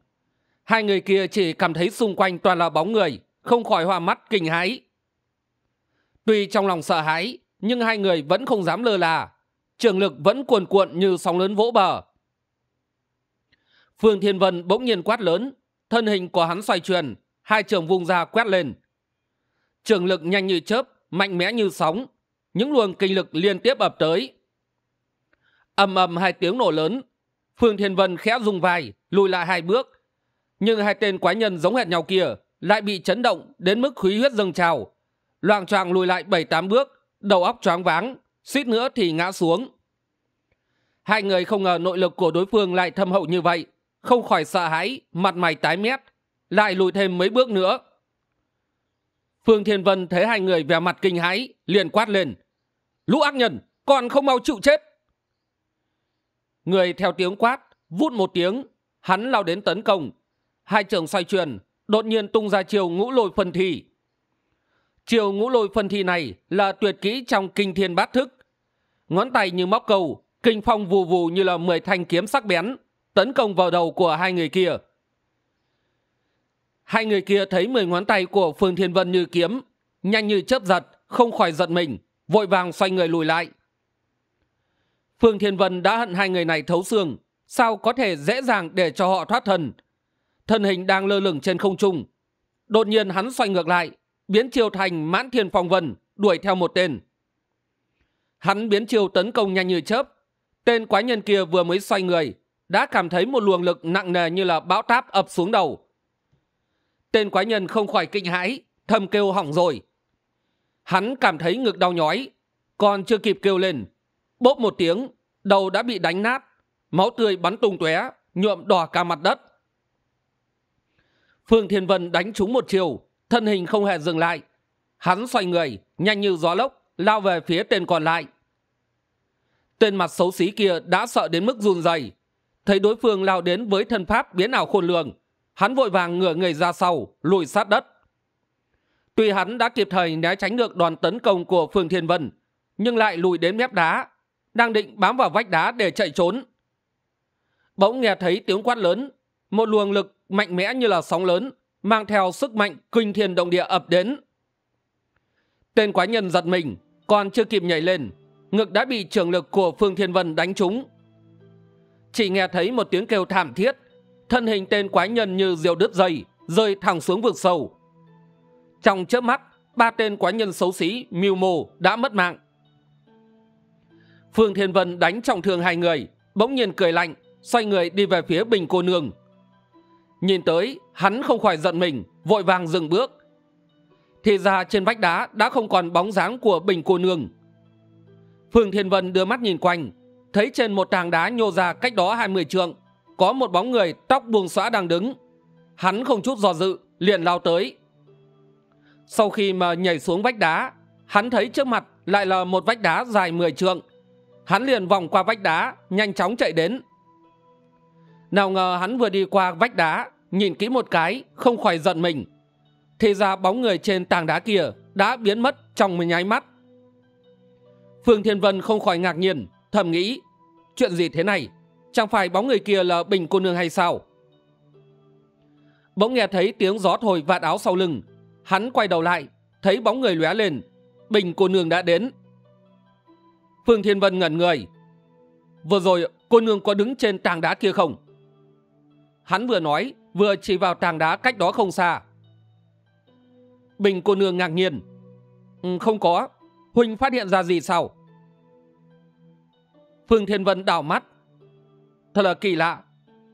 Speaker 1: hai người kia chỉ cảm thấy xung quanh toàn là bóng người không khỏi hoa mắt kinh hãi tuy trong lòng sợ hãi nhưng hai người vẫn không dám lơ là trường lực vẫn cuồn cuộn như sóng lớn vỗ bờ phương thiên vân bỗng nhiên quát lớn thân hình của hắn xoay truyền hai trường vung ra quét lên trường lực nhanh như chớp mạnh mẽ như sóng những luồng kinh lực liên tiếp ập tới ầm ầm hai tiếng nổ lớn phương thiên vân khẽ dùng vai lùi lại hai bước nhưng hai tên quái nhân giống hệt nhau kia lại bị chấn động đến mức khí huyết dâng trào loạng choạng lùi lại bảy tám bước đầu óc choáng váng suýt nữa thì ngã xuống hai người không ngờ nội lực của đối phương lại thâm hậu như vậy không khỏi sợ hãi mặt mày tái mét lại lùi thêm mấy bước nữa phương thiên vân thấy hai người vẻ mặt kinh hãi liền quát lên lũ ác nhân còn không mau chịu chết người theo tiếng quát vút một tiếng hắn lao đến tấn công hai trường xoay truyền đột nhiên tung ra chiều ngũ lôi phân thi chiều ngũ lôi phân thi này là tuyệt kỹ trong kinh thiên bát thức ngón tay như móc cầu kinh phong vù vù như là mười thanh kiếm sắc bén tấn công vào đầu của hai người kia hai người kia thấy mười ngón tay của phương thiên vân như kiếm nhanh như chớp giật không khỏi giận mình vội vàng xoay người lùi lại Phương Thiên Vân đã hận hai người này thấu xương, sao có thể dễ dàng để cho họ thoát thân. Thân hình đang lơ lửng trên không trung. Đột nhiên hắn xoay ngược lại, biến chiều thành mãn thiên phong vân, đuổi theo một tên. Hắn biến chiều tấn công nhanh như chớp. Tên quái nhân kia vừa mới xoay người, đã cảm thấy một luồng lực nặng nề như là bão táp ập xuống đầu. Tên quái nhân không khỏi kinh hãi, thầm kêu hỏng rồi. Hắn cảm thấy ngực đau nhói, còn chưa kịp kêu lên. Bốp một tiếng, đầu đã bị đánh nát máu tươi bắn tung tóe nhuộm đỏ cả mặt đất phương thiên vân đánh trúng một chiều thân hình không hề dừng lại hắn xoay người nhanh như gió lốc lao về phía tên còn lại tên mặt xấu xí kia đã sợ đến mức run rẩy thấy đối phương lao đến với thân pháp biến ảo khôn lường hắn vội vàng ngửa người ra sau lùi sát đất tuy hắn đã kịp thời né tránh được đoàn tấn công của phương thiên vân nhưng lại lùi đến mép đá đang định bám vào vách đá để chạy trốn bỗng nghe thấy tiếng quát lớn một luồng lực mạnh mẽ như là sóng lớn mang theo sức mạnh kinh thiên động địa ập đến tên quái nhân giật mình còn chưa kịp nhảy lên ngực đã bị trường lực của phương thiên vân đánh trúng chỉ nghe thấy một tiếng kêu thảm thiết thân hình tên quái nhân như diều đứt dây rơi thẳng xuống vực sâu trong chớp mắt ba tên quái nhân xấu xí mưu mô đã mất mạng Phương Thiên Vân đánh trọng thương hai người, bỗng nhiên cười lạnh, xoay người đi về phía Bình Cô Nương. Nhìn tới, hắn không khỏi giận mình, vội vàng dừng bước. Thì ra trên vách đá đã không còn bóng dáng của Bình Cô Nương. Phương Thiên Vân đưa mắt nhìn quanh, thấy trên một tảng đá nhô ra cách đó hai 20 trượng, có một bóng người tóc buông xõa đang đứng. Hắn không chút do dự, liền lao tới. Sau khi mà nhảy xuống vách đá, hắn thấy trước mặt lại là một vách đá dài 10 trượng, hắn liền vòng qua vách đá nhanh chóng chạy đến nào ngờ hắn vừa đi qua vách đá nhìn kỹ một cái không khỏi giận mình thì ra bóng người trên tảng đá kia đã biến mất trong một nháy mắt phương thiên vân không khỏi ngạc nhiên thầm nghĩ chuyện gì thế này chẳng phải bóng người kia là bình cô nương hay sao bỗng nghe thấy tiếng gió thổi vạt áo sau lưng hắn quay đầu lại thấy bóng người lóe lên bình cô nương đã đến Phương Thiên Vân ngẩn người. Vừa rồi cô nương có đứng trên tàng đá kia không? Hắn vừa nói, vừa chỉ vào tàng đá cách đó không xa. Bình cô nương ngạc nhiên. Ừ, không có, Huỳnh phát hiện ra gì sao? Phương Thiên Vân đảo mắt. Thật là kỳ lạ,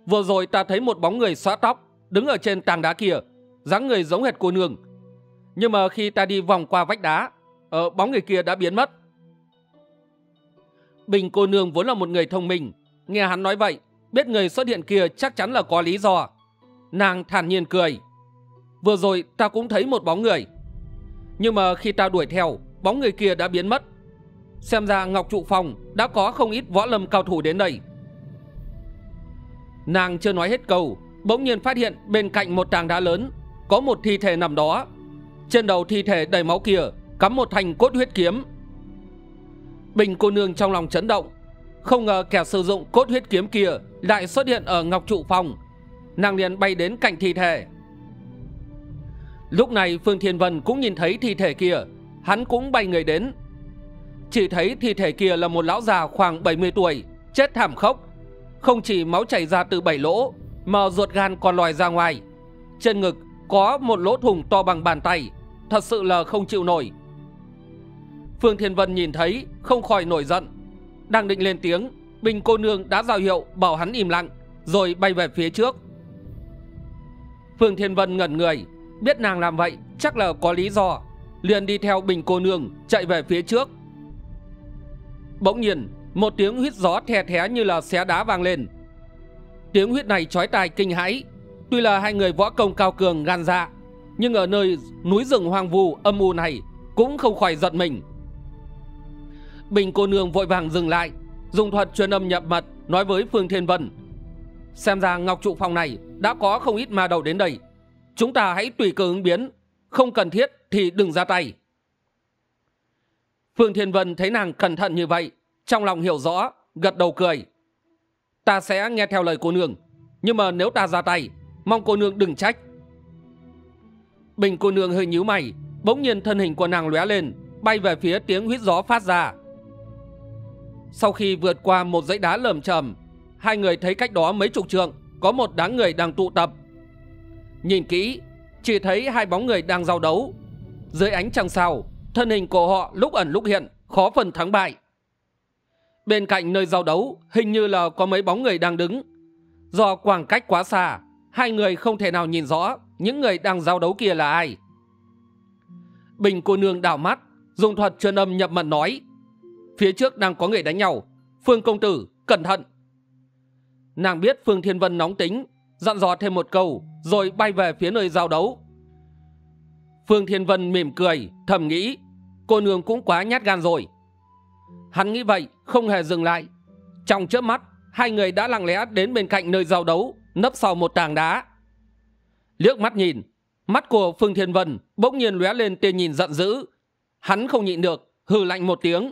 Speaker 1: vừa rồi ta thấy một bóng người xóa tóc, đứng ở trên tàng đá kia, dáng người giống hệt cô nương. Nhưng mà khi ta đi vòng qua vách đá, ở ờ, bóng người kia đã biến mất. Bình cô nương vốn là một người thông minh. Nghe hắn nói vậy, biết người xuất hiện kia chắc chắn là có lý do. Nàng thản nhiên cười. Vừa rồi ta cũng thấy một bóng người. Nhưng mà khi ta đuổi theo, bóng người kia đã biến mất. Xem ra Ngọc Trụ Phòng đã có không ít võ lâm cao thủ đến đây. Nàng chưa nói hết câu, bỗng nhiên phát hiện bên cạnh một tảng đá lớn có một thi thể nằm đó. Trên đầu thi thể đầy máu kia cắm một thành cốt huyết kiếm Bình cô nương trong lòng chấn động Không ngờ kẻ sử dụng cốt huyết kiếm kia Lại xuất hiện ở ngọc trụ phòng Nàng liền bay đến cạnh thi thể Lúc này Phương Thiên Vân cũng nhìn thấy thi thể kia Hắn cũng bay người đến Chỉ thấy thi thể kia là một lão già khoảng bảy mươi tuổi Chết thảm khốc Không chỉ máu chảy ra từ bảy lỗ Mà ruột gan còn lòi ra ngoài Trên ngực có một lỗ thủng to bằng bàn tay Thật sự là không chịu nổi Phương Thiên Vân nhìn thấy không khỏi nổi giận Đang định lên tiếng Bình cô nương đã giao hiệu bảo hắn im lặng Rồi bay về phía trước Phương Thiên Vân ngẩn người Biết nàng làm vậy chắc là có lý do Liền đi theo bình cô nương chạy về phía trước Bỗng nhiên Một tiếng huyết gió thè thé như là xé đá vang lên Tiếng huyết này trói tai kinh hãi Tuy là hai người võ công cao cường gan dạ Nhưng ở nơi núi rừng hoang vu âm u này Cũng không khỏi giận mình Bình cô nương vội vàng dừng lại Dùng thuật truyền âm nhập mật Nói với Phương Thiên Vân Xem ra Ngọc Trụ Phòng này Đã có không ít ma đầu đến đây Chúng ta hãy tùy cơ ứng biến Không cần thiết thì đừng ra tay Phương Thiên Vân thấy nàng cẩn thận như vậy Trong lòng hiểu rõ Gật đầu cười Ta sẽ nghe theo lời cô nương Nhưng mà nếu ta ra tay Mong cô nương đừng trách Bình cô nương hơi nhíu mày Bỗng nhiên thân hình của nàng lóe lên Bay về phía tiếng huyết gió phát ra sau khi vượt qua một dãy đá lởm chởm, hai người thấy cách đó mấy chục trượng có một đám người đang tụ tập. Nhìn kỹ, chỉ thấy hai bóng người đang giao đấu. Dưới ánh trăng sao, thân hình của họ lúc ẩn lúc hiện, khó phân thắng bại. Bên cạnh nơi giao đấu, hình như là có mấy bóng người đang đứng. Do khoảng cách quá xa, hai người không thể nào nhìn rõ những người đang giao đấu kia là ai. Bình cô nương đảo mắt, dùng thuật truyền âm nhập mật nói phía trước đang có người đánh nhau phương công tử cẩn thận nàng biết phương thiên vân nóng tính dặn dò thêm một câu rồi bay về phía nơi giao đấu phương thiên vân mỉm cười thầm nghĩ cô nương cũng quá nhát gan rồi hắn nghĩ vậy không hề dừng lại trong chớp mắt hai người đã lặng lẽ đến bên cạnh nơi giao đấu nấp sau một tảng đá liếc mắt nhìn mắt của phương thiên vân bỗng nhiên lóe lên tia nhìn giận dữ hắn không nhịn được hừ lạnh một tiếng